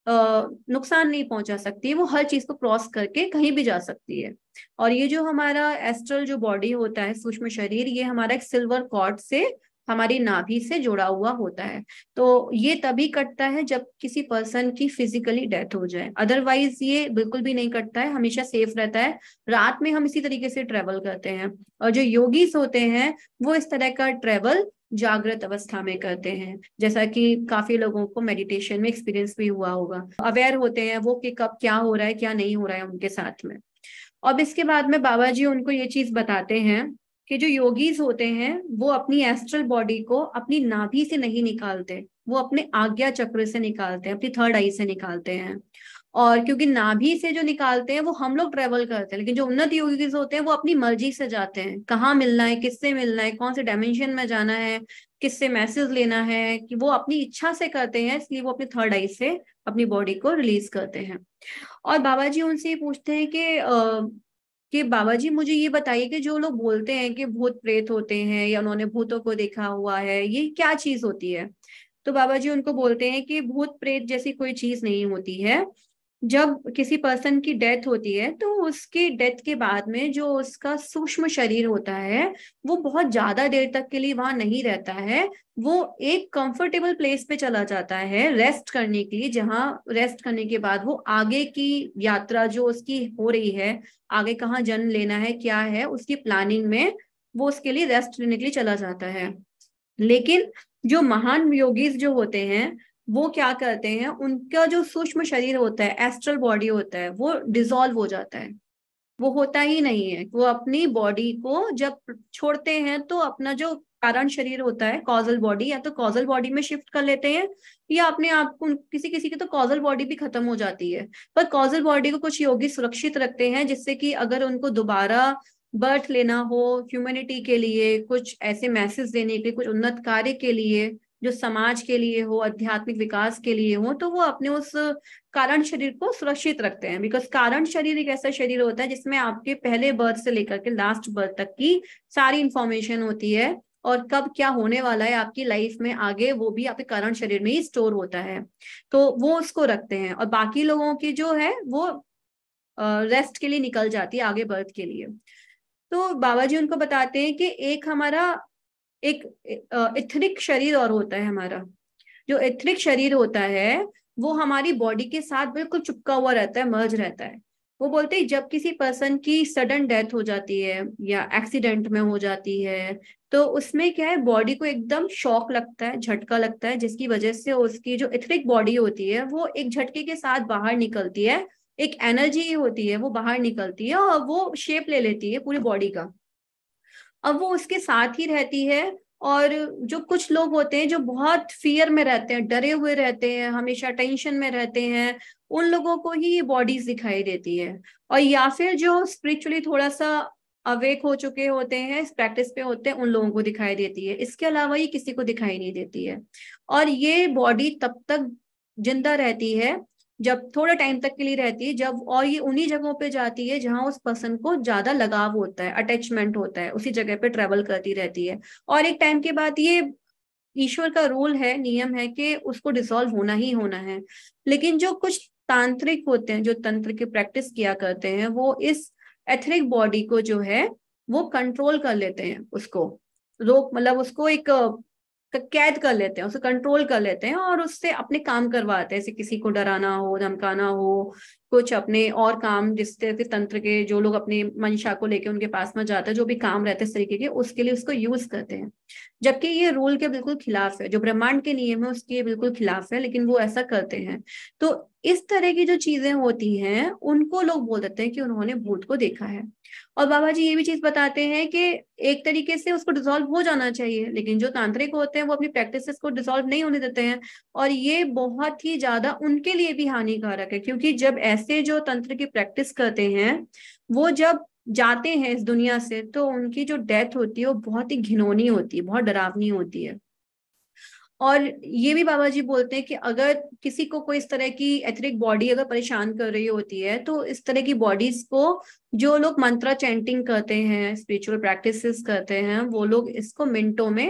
नुकसान नहीं पहुंचा सकती है वो हर चीज को क्रॉस करके कहीं भी जा सकती है और ये जो हमारा एस्ट्रल जो बॉडी होता है सूक्ष्म शरीर ये हमारा एक सिल्वर कॉर्ड से हमारी नाभि से जुड़ा हुआ होता है तो ये तभी कटता है जब किसी पर्सन की फिजिकली डेथ हो जाए अदरवाइज ये बिल्कुल भी नहीं कटता है हमेशा सेफ रहता है रात में हम इसी तरीके से ट्रेवल करते हैं और जो योगीज होते हैं वो इस तरह का ट्रेवल जागृत अवस्था में करते हैं जैसा कि काफी लोगों को मेडिटेशन में एक्सपीरियंस भी हुआ होगा अवेयर होते हैं वो कि कब क्या हो रहा है क्या नहीं हो रहा है उनके साथ में अब इसके बाद में बाबा जी उनको ये चीज बताते हैं कि जो योगीज होते हैं वो अपनी एस्ट्रल बॉडी को अपनी नाभि से नहीं निकालते वो अपने आज्ञा चक्र से निकालते हैं अपनी थर्ड आई से निकालते हैं और क्योंकि नाभि से जो निकालते हैं वो हम लोग ट्रेवल करते हैं लेकिन जो उन्नत योगी होते हैं वो अपनी मर्जी से जाते हैं कहाँ मिलना है किससे मिलना है कौन से डायमेंशन में जाना है किससे मैसेज लेना है कि वो अपनी इच्छा से करते हैं इसलिए वो अपने थर्ड आई से अपनी बॉडी को रिलीज करते हैं और बाबा जी उनसे ये पूछते हैं कि कि बाबा जी मुझे ये बताइए कि जो लोग बोलते हैं कि भूत प्रेत होते हैं या उन्होंने भूतों को देखा हुआ है ये क्या चीज होती है तो बाबा जी उनको बोलते हैं कि भूत प्रेत जैसी कोई चीज नहीं होती है जब किसी पर्सन की डेथ होती है तो उसके डेथ के बाद में जो उसका सूक्ष्म शरीर होता है वो बहुत ज्यादा देर तक के लिए वहां नहीं रहता है वो एक कंफर्टेबल प्लेस पे चला जाता है रेस्ट करने के लिए जहाँ रेस्ट करने के बाद वो आगे की यात्रा जो उसकी हो रही है आगे कहाँ जन्म लेना है क्या है उसकी प्लानिंग में वो उसके लिए रेस्ट लेने के लिए चला जाता है लेकिन जो महान योगीज जो होते हैं वो क्या करते हैं उनका जो सूक्ष्म शरीर होता है एस्ट्रल बॉडी होता है वो डिजोल्व हो जाता है वो होता ही नहीं है वो अपनी बॉडी को जब छोड़ते हैं तो अपना जो कारण शरीर होता है कॉजल बॉडी या तो कॉजल बॉडी में शिफ्ट कर लेते हैं या अपने आप को किसी किसी की तो कॉजल बॉडी भी खत्म हो जाती है पर कॉजल बॉडी को कुछ योगी सुरक्षित रखते हैं जिससे कि अगर उनको दोबारा बर्थ लेना हो ह्यूमैनिटी के लिए कुछ ऐसे मैसेज देने के लिए कुछ उन्नत कार्य के लिए जो समाज के लिए हो आध्यात्मिक विकास के लिए हो तो वो अपने उस कारण शरीर को सुरक्षित रखते हैं बिकॉज कारण शरीर एक ऐसा शरीर होता है जिसमें आपके पहले बर्थ से लेकर के लास्ट बर्थ तक की सारी इंफॉर्मेशन होती है और कब क्या होने वाला है आपकी लाइफ में आगे वो भी आपके कारण शरीर में ही स्टोर होता है तो वो उसको रखते हैं और बाकी लोगों की जो है वो रेस्ट के लिए निकल जाती है आगे बर्थ के लिए तो बाबा जी उनको बताते हैं कि एक हमारा एक इथनिक शरीर और होता है हमारा जो इथनिक शरीर होता है वो हमारी बॉडी के साथ बिल्कुल चुपका हुआ रहता है मर्ज रहता है वो बोलते हैं जब किसी पर्सन की सडन डेथ हो जाती है या एक्सीडेंट में हो जाती है तो उसमें क्या है बॉडी को एकदम शॉक लगता है झटका लगता है जिसकी वजह से उसकी जो इथनिक बॉडी होती है वो एक झटके के साथ बाहर निकलती है एक एनर्जी होती है वो बाहर निकलती है और वो शेप ले लेती है पूरी बॉडी का अब वो उसके साथ ही रहती है और जो कुछ लोग होते हैं जो बहुत फियर में रहते हैं डरे हुए रहते हैं हमेशा टेंशन में रहते हैं उन लोगों को ही ये बॉडीज दिखाई देती है और या फिर जो स्पिरिचुअली थोड़ा सा अवेक हो चुके होते हैं इस प्रैक्टिस पे होते हैं उन लोगों को दिखाई देती है इसके अलावा ये किसी को दिखाई नहीं देती है और ये बॉडी तब तक जिंदा रहती है जब थोड़े टाइम तक के लिए रहती है जब और ये उन्हीं जगहों पे जाती है जहां उस पर्सन को ज्यादा लगाव होता है अटैचमेंट होता है उसी जगह पे ट्रेवल करती रहती है और एक टाइम के बाद ये ईश्वर का रूल है नियम है कि उसको डिसॉल्व होना ही होना है लेकिन जो कुछ तांत्रिक होते हैं जो तंत्र की प्रैक्टिस किया करते हैं वो इस एथरिक बॉडी को जो है वो कंट्रोल कर लेते हैं उसको रोक मतलब उसको एक तो कैद कर लेते हैं उसे कंट्रोल कर लेते हैं और उससे अपने काम करवाते हैं जैसे किसी को डराना हो धमकाना हो कुछ अपने और काम जिस तरह के तंत्र के जो लोग अपने मंशा को लेके उनके पास में जाते हैं जो भी काम रहते हैं इस तरीके के उसके लिए उसको यूज करते हैं जबकि ये रूल के बिल्कुल खिलाफ है जो ब्रह्मांड के नियम है उसके बिल्कुल खिलाफ है लेकिन वो ऐसा करते हैं तो इस तरह की जो चीजें होती हैं उनको लोग बोल देते हैं कि उन्होंने भूत को देखा है और बाबा जी ये भी चीज बताते हैं कि एक तरीके से उसको डिसॉल्व हो जाना चाहिए लेकिन जो तांत्रिक होते हैं वो अपनी प्रैक्टिस को डिसॉल्व नहीं होने देते हैं और ये बहुत ही ज्यादा उनके लिए भी हानिकारक है क्योंकि जब ऐसे ऐसे जो तंत्र की प्रैक्टिस करते हैं वो जब जाते हैं इस दुनिया से तो उनकी जो डेथ होती है वो बहुत ही घिनौनी होती है बहुत डरावनी होती है और ये भी बाबा जी बोलते हैं कि अगर किसी को कोई इस तरह की एथरिक बॉडी अगर परेशान कर रही होती है तो इस तरह की बॉडीज को जो लोग मंत्रा चैंटिंग करते हैं स्पिरिचुअल प्रैक्टिसेस करते हैं वो लोग इसको मिनटों में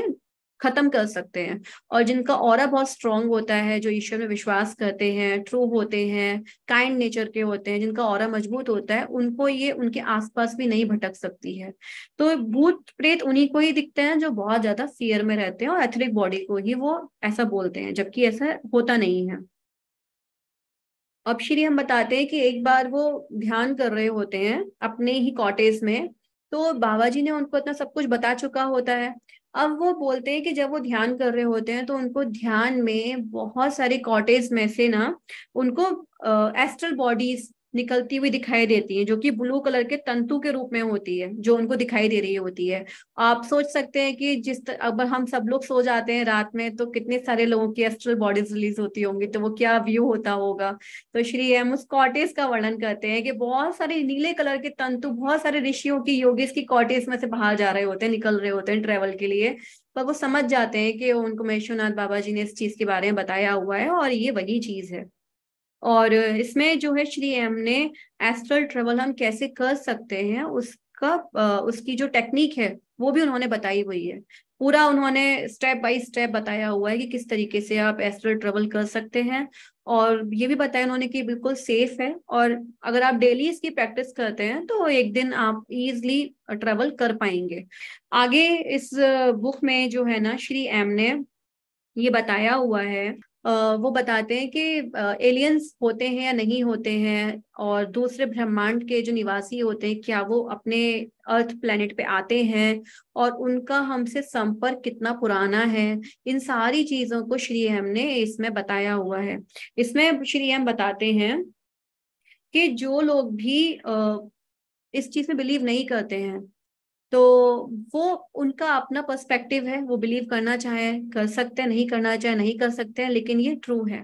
खत्म कर सकते हैं और जिनका और बहुत स्ट्रांग होता है जो ईश्वर में विश्वास करते हैं ट्रू होते हैं काइंड नेचर के होते हैं जिनका और मजबूत होता है उनको ये उनके आसपास भी नहीं भटक सकती है तो भूत प्रेत उन्हीं को ही दिखते हैं जो बहुत ज्यादा फियर में रहते हैं और एथलिक बॉडी को ही वो ऐसा बोलते हैं जबकि ऐसा होता नहीं है अब श्री हम बताते हैं कि एक बार वो ध्यान कर रहे होते हैं अपने ही कॉटेज में तो बाबा जी ने उनको इतना सब कुछ बता चुका होता है अब वो बोलते हैं कि जब वो ध्यान कर रहे होते हैं तो उनको ध्यान में बहुत सारे कॉटेज में से ना उनको एस्ट्रल बॉडीज निकलती हुई दिखाई देती है जो कि ब्लू कलर के तंतु के रूप में होती है जो उनको दिखाई दे रही होती है आप सोच सकते हैं कि जिस अगर हम सब लोग सो जाते हैं रात में तो कितने सारे लोगों की एस्ट्रल बॉडीज रिलीज होती होंगी तो वो क्या व्यू होता होगा तो श्री एम उस कॉटेज का वर्णन करते हैं कि बहुत सारे नीले कलर के तंतु बहुत सारे ऋषियों की योगी की कॉटेज में से बाहर जा रहे होते हैं निकल रहे होते हैं ट्रेवल के लिए पर वो समझ जाते हैं कि उनको महेश्वरनाथ बाबा जी ने इस चीज के बारे में बताया हुआ है और ये वही चीज है और इसमें जो है श्री एम ने एस्ट्रल ट्रेवल हम कैसे कर सकते हैं उसका उसकी जो टेक्निक है वो भी उन्होंने बताई हुई है पूरा उन्होंने स्टेप बाय स्टेप बताया हुआ है कि किस तरीके से आप एस्ट्रल ट्रेवल कर सकते हैं और ये भी बताया उन्होंने कि बिल्कुल सेफ है और अगर आप डेली इसकी प्रैक्टिस करते हैं तो एक दिन आप इजली ट्रेवल कर पाएंगे आगे इस बुक में जो है ना श्री एम ने ये बताया हुआ है वो बताते हैं कि एलियंस होते हैं या नहीं होते हैं और दूसरे ब्रह्मांड के जो निवासी होते हैं क्या वो अपने अर्थ प्लेनेट पे आते हैं और उनका हमसे संपर्क कितना पुराना है इन सारी चीजों को श्री एम ने इसमें बताया हुआ है इसमें श्री एम बताते हैं कि जो लोग भी इस चीज में बिलीव नहीं करते हैं तो वो उनका अपना पर्सपेक्टिव है वो बिलीव करना चाहे कर सकते हैं नहीं करना चाहे नहीं कर सकते हैं लेकिन ये ट्रू है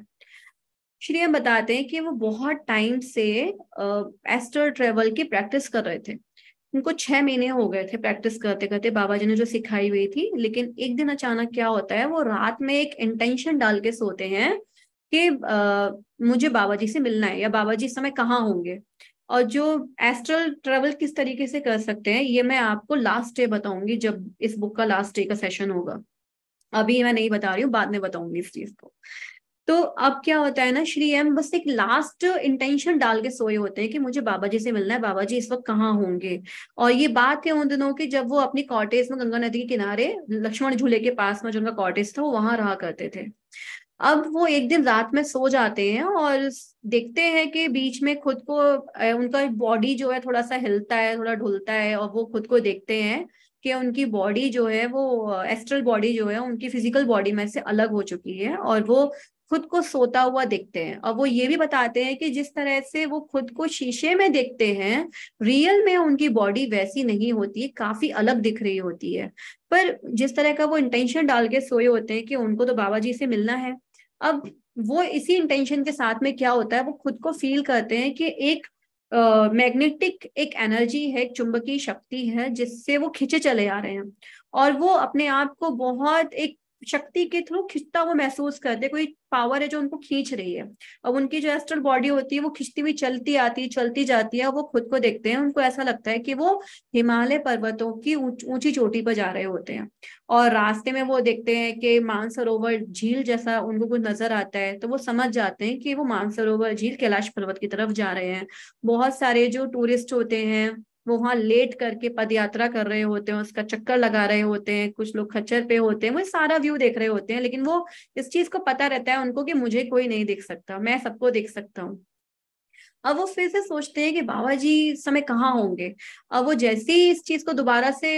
श्री हम बताते हैं कि वो बहुत टाइम से एस्टर ट्रेवल की प्रैक्टिस कर रहे थे उनको छह महीने हो गए थे प्रैक्टिस करते करते बाबा जी ने जो सिखाई हुई थी लेकिन एक दिन अचानक क्या होता है वो रात में एक इंटेंशन डाल के सोते हैं कि आ, मुझे बाबा जी से मिलना है या बाबा जी इस समय कहाँ होंगे और जो एस्ट्रल ट्रेवल किस तरीके से कर सकते हैं ये मैं आपको लास्ट डे बताऊंगी जब इस बुक का लास्ट डे का सेशन होगा अभी मैं नहीं बता रही हूँ बाद में बताऊंगी इस चीज को तो अब क्या होता है ना श्री एम बस एक लास्ट इंटेंशन डाल के सोए होते हैं कि मुझे बाबा जी से मिलना है बाबा जी इस वक्त कहाँ होंगे और ये बात है उन दिनों की जब वो अपनी कॉटेज में गंगा नदी के किनारे लक्ष्मण झूले के पास में जो उनका कॉटेज था वो वहां रहा करते थे अब वो एक दिन रात में सो जाते हैं और देखते हैं कि बीच में खुद को उनका बॉडी जो है थोड़ा सा हिलता है थोड़ा ढुलता है और वो खुद को देखते हैं कि उनकी बॉडी जो है वो एस्ट्रल बॉडी जो है उनकी फिजिकल बॉडी में से अलग हो चुकी है और वो खुद को सोता हुआ देखते हैं और वो ये भी बताते हैं कि जिस तरह से वो खुद को शीशे में देखते हैं रियल में उनकी बॉडी वैसी नहीं होती काफी अलग दिख रही होती है पर जिस तरह का वो इंटेंशन डाल के सोए होते हैं कि उनको तो बाबा जी से मिलना है अब वो इसी इंटेंशन के साथ में क्या होता है वो खुद को फील करते हैं कि एक मैग्नेटिक uh, एक एनर्जी है एक चुंबकीय शक्ति है जिससे वो खिंचे चले आ रहे हैं और वो अपने आप को बहुत एक शक्ति के थ्रू खिंचता हुआ महसूस करते कोई पावर है जो उनको खींच रही है अब उनकी जो एस्ट्रल बॉडी होती है वो खिंचती हुई चलती आती है चलती जाती है वो खुद को देखते हैं उनको ऐसा लगता है कि वो हिमालय पर्वतों की ऊंची चोटी पर जा रहे होते हैं और रास्ते में वो देखते हैं कि मानसरोवर झील जैसा उनको कुछ नजर आता है तो वो समझ जाते हैं कि वो मानसरोवर झील कैलाश पर्वत की तरफ जा रहे हैं बहुत सारे जो टूरिस्ट होते हैं वो वहां लेट करके पद यात्रा कर रहे होते हैं उसका चक्कर लगा रहे होते हैं कुछ लोग खच्चर पे होते हैं वो सारा व्यू देख रहे होते हैं लेकिन वो इस चीज को पता रहता है उनको कि मुझे कोई नहीं देख सकता मैं सबको देख सकता हूँ अब वो फिर से सोचते हैं कि बाबा जी समय कहाँ होंगे अब वो जैसे ही इस चीज को दोबारा से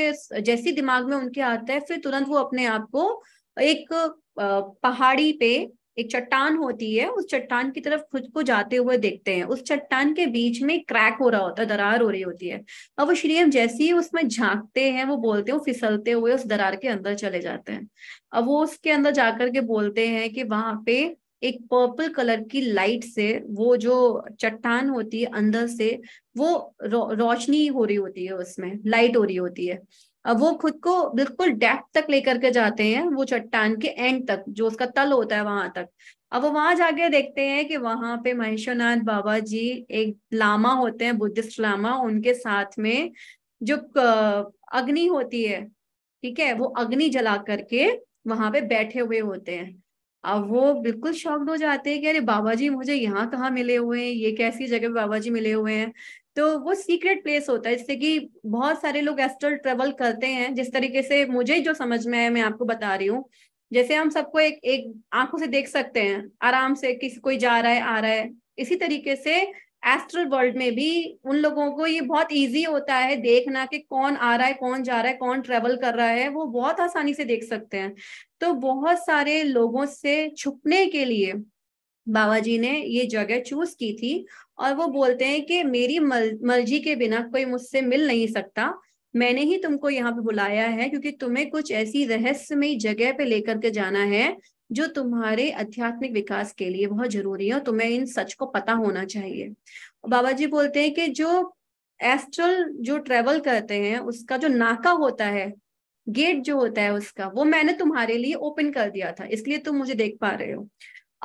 जैसे दिमाग में उनके आता है फिर तुरंत वो अपने आप को एक पहाड़ी पे एक चट्टान होती है उस चट्टान की तरफ खुद को जाते हुए देखते हैं उस चट्टान के बीच में क्रैक हो रहा होता है दरार हो रही होती है अब वो श्रीयम जैसे ही उसमें झांकते हैं वो बोलते हैं फिसलते हुए उस दरार के अंदर चले जाते हैं अब वो उसके अंदर जाकर के बोलते हैं कि वहां पे एक पर्पल कलर की लाइट से वो जो चट्टान होती है अंदर से वो रोशनी हो रही होती है उसमें लाइट हो रही होती है वो खुद को बिल्कुल डेप्थ तक लेकर के जाते हैं वो चट्टान के एंड तक जो उसका तल होता है वहां तक अब वो वहां जाके देखते हैं कि वहां पे महेश्वरनाथ बाबा जी एक लामा होते हैं बुद्धिस्ट लामा उनके साथ में जो अग्नि होती है ठीक है वो अग्नि जला करके वहां पे बैठे हुए होते हैं अब वो बिल्कुल शॉक्ड हो जाते हैं कि अरे बाबा जी मुझे यहाँ कहाँ मिले हुए हैं ये कैसी जगह बाबा जी मिले हुए हैं तो वो सीक्रेट प्लेस होता है जिससे कि बहुत सारे लोग एस्ट्रल ट्रेवल करते हैं जिस तरीके से मुझे जो समझ में है मैं आपको बता रही हूँ जैसे हम सबको एक एक आंखों से देख सकते हैं आराम से किसी कोई जा रहा है आ रहा है इसी तरीके से एस्ट्रल वर्ल्ड में भी उन लोगों को ये बहुत इजी होता है देखना कि कौन आ रहा है कौन जा रहा है कौन ट्रेवल कर रहा है वो बहुत आसानी से देख सकते हैं तो बहुत सारे लोगों से छुपने के लिए बाबा जी ने ये जगह चूज की थी और वो बोलते हैं कि मेरी मल, मर्जी के बिना कोई मुझसे मिल नहीं सकता मैंने ही तुमको यहाँ पे बुलाया है क्योंकि तुम्हें कुछ ऐसी रहस्यमय जगह पे लेकर के जाना है जो तुम्हारे आध्यात्मिक विकास के लिए बहुत जरूरी है और तुम्हें इन सच को पता होना चाहिए बाबा जी बोलते हैं कि जो एस्ट्रल जो ट्रेवल करते हैं उसका जो नाका होता है गेट जो होता है उसका वो मैंने तुम्हारे लिए ओपन कर दिया था इसलिए तुम मुझे देख पा रहे हो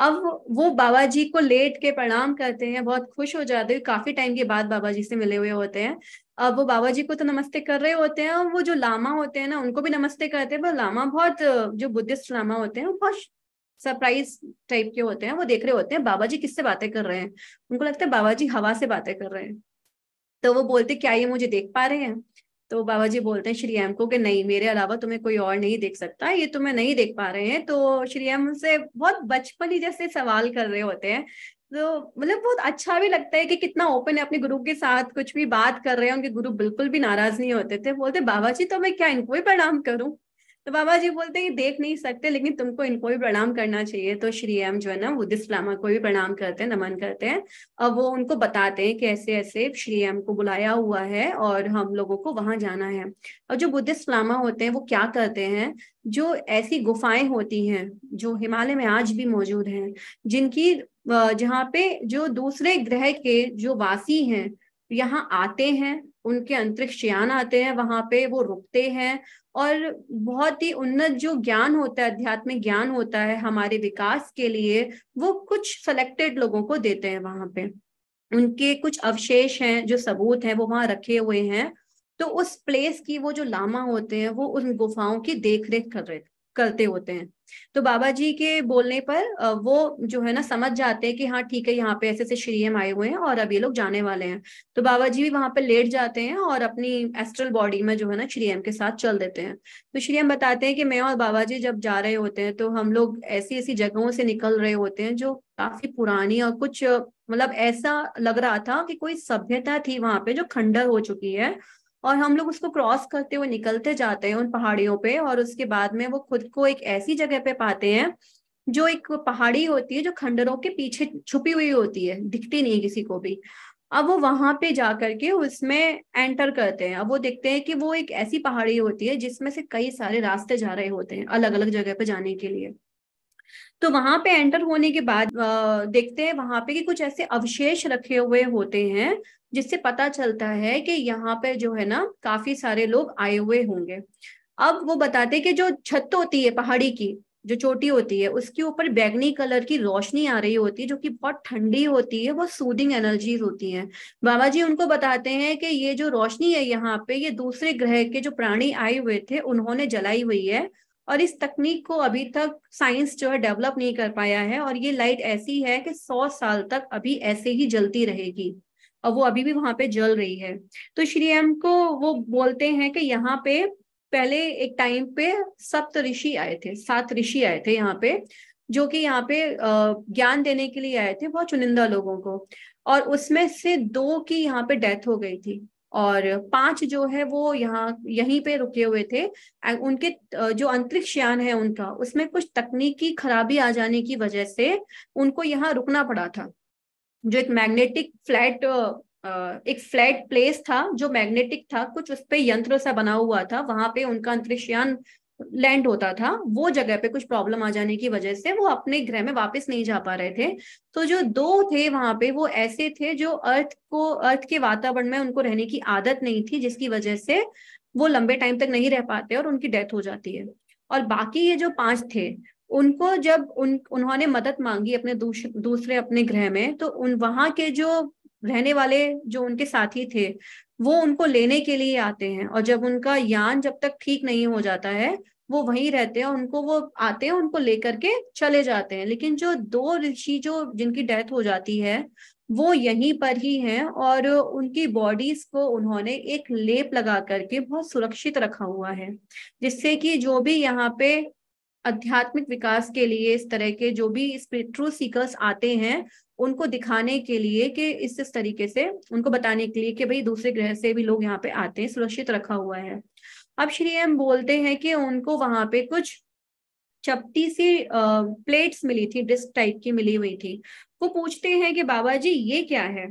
अब वो बाबा जी को लेट के प्रणाम करते हैं बहुत खुश हो जाते हैं काफी टाइम के बाद बाबा जी से मिले हुए होते हैं अब वो बाबा जी को तो नमस्ते कर रहे होते हैं और वो जो लामा होते हैं ना उनको भी नमस्ते करते हैं पर लामा बहुत जो बुद्धिस्ट लामा होते हैं वो बहुत सरप्राइज टाइप के होते हैं वो देख रहे होते हैं बाबा जी किससे बातें कर रहे हैं उनको लगता है बाबा जी हवा से बातें कर रहे हैं तो वो बोलते क्या ये मुझे देख पा रहे हैं तो बाबा जी बोलते हैं श्री एम को कि नहीं मेरे अलावा तुम्हें कोई और नहीं देख सकता ये तुम्हें तो नहीं देख पा रहे हैं तो श्री एम उनसे बहुत बचपन ही जैसे सवाल कर रहे होते हैं तो मतलब बहुत अच्छा भी लगता है कि कितना ओपन है अपने गुरु के साथ कुछ भी बात कर रहे हैं उनके गुरु बिल्कुल भी नाराज नहीं होते थे बोलते बाबा जी तो मैं क्या इनको ही प्रणाम करूं तो बाबा जी बोलते हैं देख नहीं सकते लेकिन तुमको इनको भी प्रणाम करना चाहिए तो श्री एम जो है ना बुद्धिस्ट लामा को भी प्रणाम करते हैं नमन करते हैं और वो उनको बताते हैं कि ऐसे ऐसे श्री एम को बुलाया हुआ है और हम लोगों को वहां जाना है और जो बुद्धिस्ट लामा होते हैं वो क्या करते हैं जो ऐसी गुफाएं होती हैं जो हिमालय में आज भी मौजूद हैं जिनकी जहाँ पे जो दूसरे ग्रह के जो वासी हैं यहाँ आते हैं उनके अंतरिक्ष यान आते हैं वहां पे वो रुकते हैं और बहुत ही उन्नत जो ज्ञान होता है अध्यात्मिक ज्ञान होता है हमारे विकास के लिए वो कुछ सेलेक्टेड लोगों को देते हैं वहां पे उनके कुछ अवशेष हैं जो सबूत हैं वो वहां रखे हुए हैं तो उस प्लेस की वो जो लामा होते हैं वो उन गुफाओं की देख रेख कर रहे करते होते हैं तो बाबा जी के बोलने पर वो जो है ना समझ जाते हैं कि हाँ ठीक है यहाँ पे ऐसे ऐसे एम आए हुए हैं और अब ये लोग जाने वाले हैं तो बाबा जी भी वहां पर लेट जाते हैं और अपनी एस्ट्रल बॉडी में जो है ना एम के साथ चल देते हैं तो एम बताते हैं कि मैं और बाबा जी जब जा रहे होते हैं तो हम लोग ऐसी ऐसी जगहों से निकल रहे होते हैं जो काफी पुरानी और कुछ मतलब ऐसा लग रहा था कि कोई सभ्यता थी वहां पे जो खंडर हो चुकी है और हम लोग उसको क्रॉस करते हुए निकलते जाते हैं उन पहाड़ियों पे और उसके बाद में वो खुद को एक ऐसी जगह पे पाते हैं जो एक पहाड़ी होती है जो खंडरों के पीछे छुपी हुई होती है दिखती नहीं किसी को भी अब वो वहां पे जा करके उसमें एंटर करते हैं अब वो देखते हैं कि वो एक ऐसी पहाड़ी होती है जिसमें से कई सारे रास्ते जा रहे होते हैं अलग अलग जगह पे जाने के लिए तो वहां पे एंटर होने के बाद देखते हैं वहां पे कि कुछ ऐसे अवशेष रखे हुए होते हैं जिससे पता चलता है कि यहाँ पे जो है ना काफी सारे लोग आए हुए होंगे अब वो बताते कि जो छत होती है पहाड़ी की जो चोटी होती है उसके ऊपर बैगनी कलर की रोशनी आ रही होती है जो कि बहुत ठंडी होती है बहुत सूदिंग एनर्जीज होती हैं बाबा जी उनको बताते हैं कि ये जो रोशनी है यहाँ पे ये दूसरे ग्रह के जो प्राणी आए हुए थे उन्होंने जलाई हुई है और इस तकनीक को अभी तक साइंस जो है डेवलप नहीं कर पाया है और ये लाइट ऐसी है कि सौ साल तक अभी ऐसे ही जलती रहेगी और वो अभी भी वहां पे जल रही है तो श्री एम को वो बोलते हैं कि यहाँ पे पहले एक टाइम पे सप्त ऋषि आए थे सात ऋषि आए थे यहाँ पे जो कि यहाँ पे ज्ञान देने के लिए आए थे बहुत चुनिंदा लोगों को और उसमें से दो की यहाँ पे डेथ हो गई थी और पांच जो है वो यहाँ यहीं पे रुके हुए थे उनके जो अंतरिक्ष यान है उनका उसमें कुछ तकनीकी खराबी आ जाने की वजह से उनको यहाँ रुकना पड़ा था जो एक मैग्नेटिक फ्लैट एक फ्लैट प्लेस था जो मैग्नेटिक था कुछ उस पर यंत्र सा बना हुआ था वहां पे उनका अंतरिक्षयान लैंड होता था वो जगह पे कुछ प्रॉब्लम आ जाने की वजह से वो अपने ग्रह में वापस नहीं जा पा रहे थे तो जो दो थे वहां पे वो ऐसे थे जो अर्थ को अर्थ के वातावरण में उनको रहने की आदत नहीं थी जिसकी वजह से वो लंबे टाइम तक नहीं रह पाते और उनकी डेथ हो जाती है और बाकी ये जो पांच थे उनको जब उन उन्होंने मदद मांगी अपने दूस, दूसरे अपने ग्रह में तो उन वहां के जो रहने वाले जो उनके साथी थे वो उनको लेने के लिए आते हैं और जब उनका यान जब तक ठीक नहीं हो जाता है वो वहीं रहते हैं उनको वो आते हैं उनको लेकर के चले जाते हैं लेकिन जो दो ऋषि जो जिनकी डेथ हो जाती है वो यहीं पर ही हैं और उनकी बॉडीज को उन्होंने एक लेप लगा करके बहुत सुरक्षित रखा हुआ है जिससे कि जो भी यहाँ पे आध्यात्मिक विकास के लिए इस तरह के जो भी स्पिरिचुअल सीकर्स आते हैं उनको दिखाने के लिए कि इस इस तरीके से उनको बताने के लिए कि भाई दूसरे ग्रह से भी लोग यहाँ पे आते हैं सुरक्षित रखा हुआ है अब श्री एम बोलते हैं कि उनको वहां पे कुछ चपटी सी प्लेट्स मिली थी डिस्क टाइप की मिली हुई थी वो पूछते हैं कि बाबा जी ये क्या है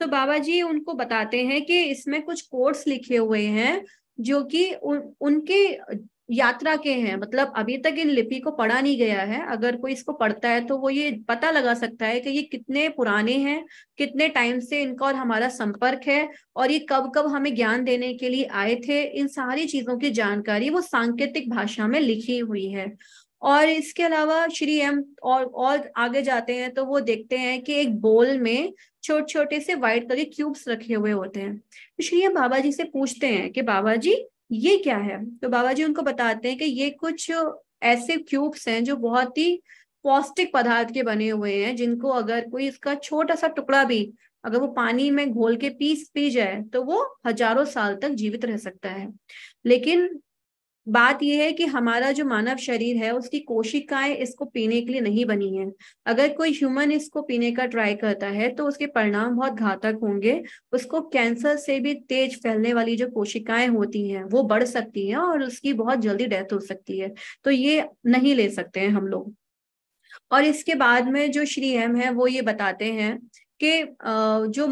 तो बाबा जी उनको बताते हैं कि इसमें कुछ कोड्स लिखे हुए हैं जो कि उनके यात्रा के हैं मतलब अभी तक इन लिपि को पढ़ा नहीं गया है अगर कोई इसको पढ़ता है तो वो ये पता लगा सकता है कि ये कितने पुराने हैं कितने टाइम से इनका और हमारा संपर्क है और ये कब कब हमें ज्ञान देने के लिए आए थे इन सारी चीजों की जानकारी वो सांकेतिक भाषा में लिखी हुई है और इसके अलावा श्री एम और और आगे जाते हैं तो वो देखते हैं कि एक बोल में छोटे छोटे से व्हाइट कलर के क्यूब्स रखे हुए होते हैं तो श्री एम बाबा जी से पूछते हैं कि बाबा जी ये क्या है तो बाबा जी उनको बताते हैं कि ये कुछ ऐसे क्यूब्स हैं जो बहुत ही पौष्टिक पदार्थ के बने हुए हैं जिनको अगर कोई इसका छोटा सा टुकड़ा भी अगर वो पानी में घोल के पीस पी जाए तो वो हजारों साल तक जीवित रह सकता है लेकिन बात यह है कि हमारा जो मानव शरीर है उसकी कोशिकाएं इसको पीने के लिए नहीं बनी है अगर कोई ह्यूमन इसको पीने का ट्राई करता है तो उसके परिणाम बहुत घातक होंगे उसको कैंसर से भी तेज फैलने वाली जो कोशिकाएं होती हैं वो बढ़ सकती हैं और उसकी बहुत जल्दी डेथ हो सकती है तो ये नहीं ले सकते हैं हम लोग और इसके बाद में जो श्री एम है वो ये बताते हैं कि जो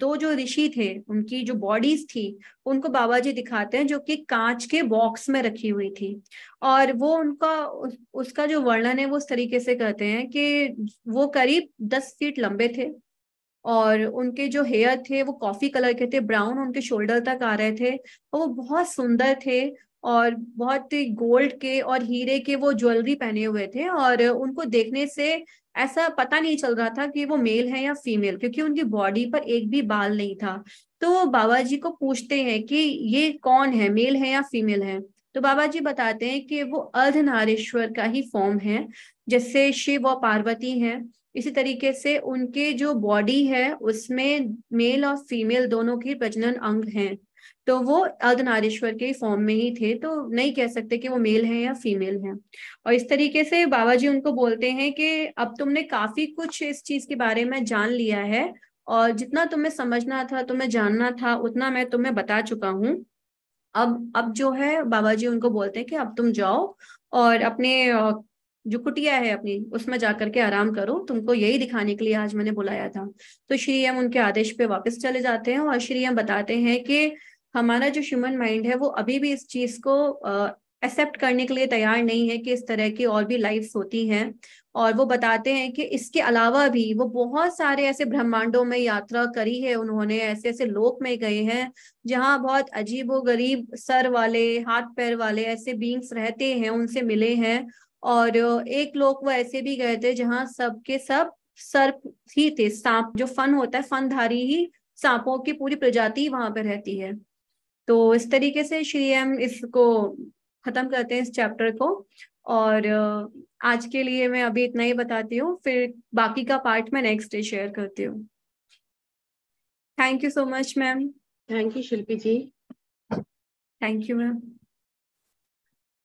दो जो ऋषि थे उनकी जो बॉडीज थी उनको बाबा जी दिखाते हैं जो कि कांच के बॉक्स में रखी हुई थी और वो उनका उसका जो वर्णन है वो इस तरीके से कहते हैं कि वो करीब दस फीट लंबे थे और उनके जो हेयर थे वो कॉफी कलर के थे ब्राउन उनके शोल्डर तक आ रहे थे और वो बहुत सुंदर थे और बहुत गोल्ड के और हीरे के वो ज्वेलरी पहने हुए थे और उनको देखने से ऐसा पता नहीं चल रहा था कि वो मेल है या फीमेल क्योंकि उनकी बॉडी पर एक भी बाल नहीं था तो बाबा जी को पूछते हैं कि ये कौन है मेल है या फीमेल है तो बाबा जी बताते हैं कि वो अर्धनारेश्वर का ही फॉर्म है जैसे शिव और पार्वती हैं इसी तरीके से उनके जो बॉडी है उसमें मेल और फीमेल दोनों के प्रजनन अंग हैं तो वो अर्धनारीश्वर के फॉर्म में ही थे तो नहीं कह सकते कि वो मेल हैं या फीमेल हैं और इस तरीके से बाबा जी उनको बोलते हैं कि अब तुमने काफी कुछ इस चीज के बारे में जान लिया है और जितना तुम्हें समझना था तुम्हें जानना था उतना मैं तुम्हें बता चुका हूँ अब अब जो है बाबा जी उनको बोलते हैं कि अब तुम जाओ और अपने जो कुटिया है अपनी उसमें जाकर के आराम करो तुमको यही दिखाने के लिए आज मैंने बुलाया था तो श्री एम उनके आदेश पे वापस चले जाते हैं और श्री एम बताते हैं कि हमारा जो ह्यूमन माइंड है वो अभी भी इस चीज को एक्सेप्ट करने के लिए तैयार नहीं है कि इस तरह की और भी लाइफ होती हैं और वो बताते हैं कि इसके अलावा भी वो बहुत सारे ऐसे ब्रह्मांडों में यात्रा करी है उन्होंने ऐसे ऐसे लोक में गए हैं जहाँ बहुत अजीब व गरीब सर वाले हाथ पैर वाले ऐसे बींग्स रहते हैं उनसे मिले हैं और एक लोग वो ऐसे भी गए थे जहाँ सबके सब सर्प ही थे सांप जो फन होता है फनधारी ही सांपों की पूरी प्रजाति वहां पर रहती है तो इस तरीके से श्री एम इसको खत्म करते हैं इस चैप्टर को और आज के लिए मैं अभी इतना ही बताती हूँ फिर बाकी का पार्ट मैं नेक्स्ट डे शेयर करती हूँ thank you so much ma'am thank you Shilpi ji thank you ma'am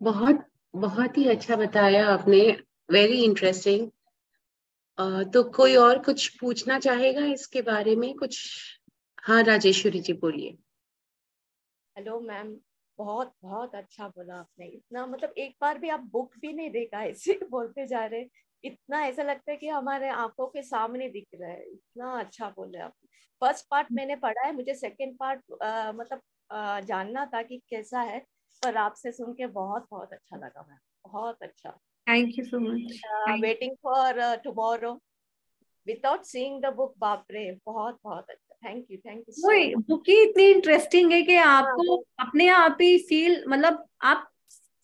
बहुत बहुत ही अच्छा बताया आपने वेरी इंटरेस्टिंग तो कोई और कुछ पूछना चाहेगा इसके बारे में कुछ हाँ राजेश्वरी जी बोलिए हेलो मैम बहुत बहुत अच्छा बोला आपने इतना मतलब एक बार भी आप बुक भी नहीं देखा ऐसे बोलते जा रहे इतना ऐसा लगता है कि हमारे आंखों के सामने दिख रहा है इतना अच्छा बोले आप फर्स्ट हम्म। पार्ट मैंने पढ़ा है मुझे सेकंड पार्ट मतलब आ, जानना था कि कैसा है पर आपसे सुन के बहुत बहुत अच्छा लगा मैम बहुत अच्छा thank you so much waiting for tomorrow without seeing the book बापरे बहुत बहुत अच्छा थैंक यू थैंक यू वही बुक ही इतनी इंटरेस्टिंग है कि हाँ। आपको अपने आप ही फील मतलब आप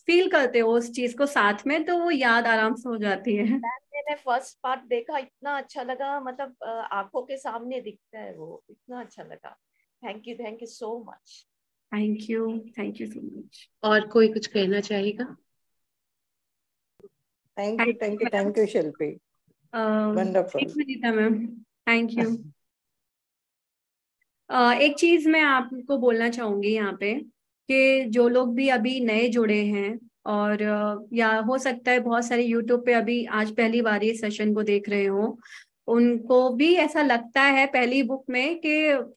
फील करते हो उस चीज को साथ में तो वो याद आराम से हो जाती है मैंने फर्स्ट पार्ट देखा इतना अच्छा लगा मतलब आंखों के सामने दिखता है वो इतना अच्छा लगा thank you thank you so much thank you thank you so much और कोई कुछ कहना चाहेगा thank you thank you thank you Shilpi wonderful ma'am thank you एक चीज मैं आपको बोलना चाहूंगी यहाँ पे कि जो लोग भी अभी नए जुड़े हैं और या हो सकता है बहुत सारे यूट्यूब पे अभी आज पहली बार ये सेशन को देख रहे हो उनको भी ऐसा लगता है पहली बुक में कि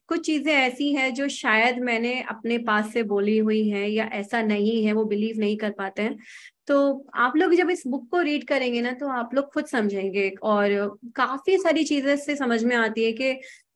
कुछ चीजें ऐसी हैं जो शायद मैंने अपने पास से बोली हुई हैं या ऐसा नहीं है वो बिलीव नहीं कर पाते हैं तो आप लोग जब इस बुक को रीड करेंगे ना तो आप लोग खुद समझेंगे और काफी सारी चीजें इससे समझ में आती है कि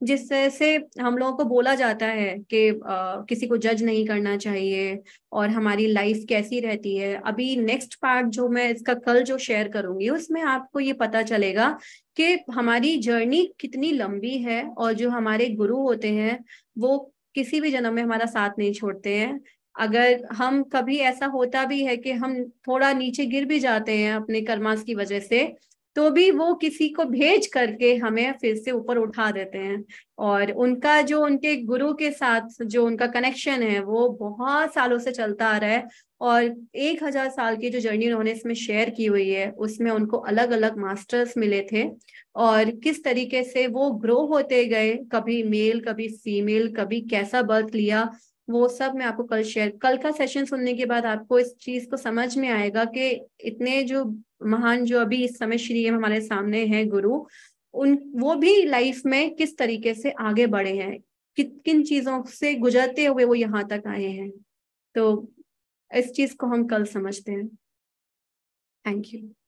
जिस तरह से हम लोगों को बोला जाता है कि आ, किसी को जज नहीं करना चाहिए और हमारी लाइफ कैसी रहती है अभी नेक्स्ट पार्ट जो मैं इसका कल जो शेयर करूंगी उसमें आपको ये पता चलेगा कि हमारी जर्नी कितनी लंबी है और जो हमारे गुरु होते हैं वो किसी भी जन्म में हमारा साथ नहीं छोड़ते हैं अगर हम कभी ऐसा होता भी है कि हम थोड़ा नीचे गिर भी जाते हैं अपने कर्मास की वजह से तो भी वो किसी को भेज करके हमें फिर से ऊपर उठा देते हैं और उनका जो उनके गुरु के साथ जो उनका कनेक्शन है वो बहुत सालों से चलता आ रहा है और एक हजार साल की जो जर्नी उन्होंने इसमें शेयर की हुई है उसमें उनको अलग अलग मास्टर्स मिले थे और किस तरीके से वो ग्रो होते गए कभी मेल कभी फीमेल कभी कैसा बर्थ लिया वो सब मैं आपको कल शेयर कल का सेशन सुनने के बाद आपको इस चीज को समझ में आएगा कि इतने जो महान जो अभी इस समय श्री एम हमारे सामने हैं गुरु उन वो भी लाइफ में किस तरीके से आगे बढ़े हैं कि, किन चीजों से गुजरते हुए वो यहाँ तक आए हैं तो इस चीज को हम कल समझते हैं थैंक यू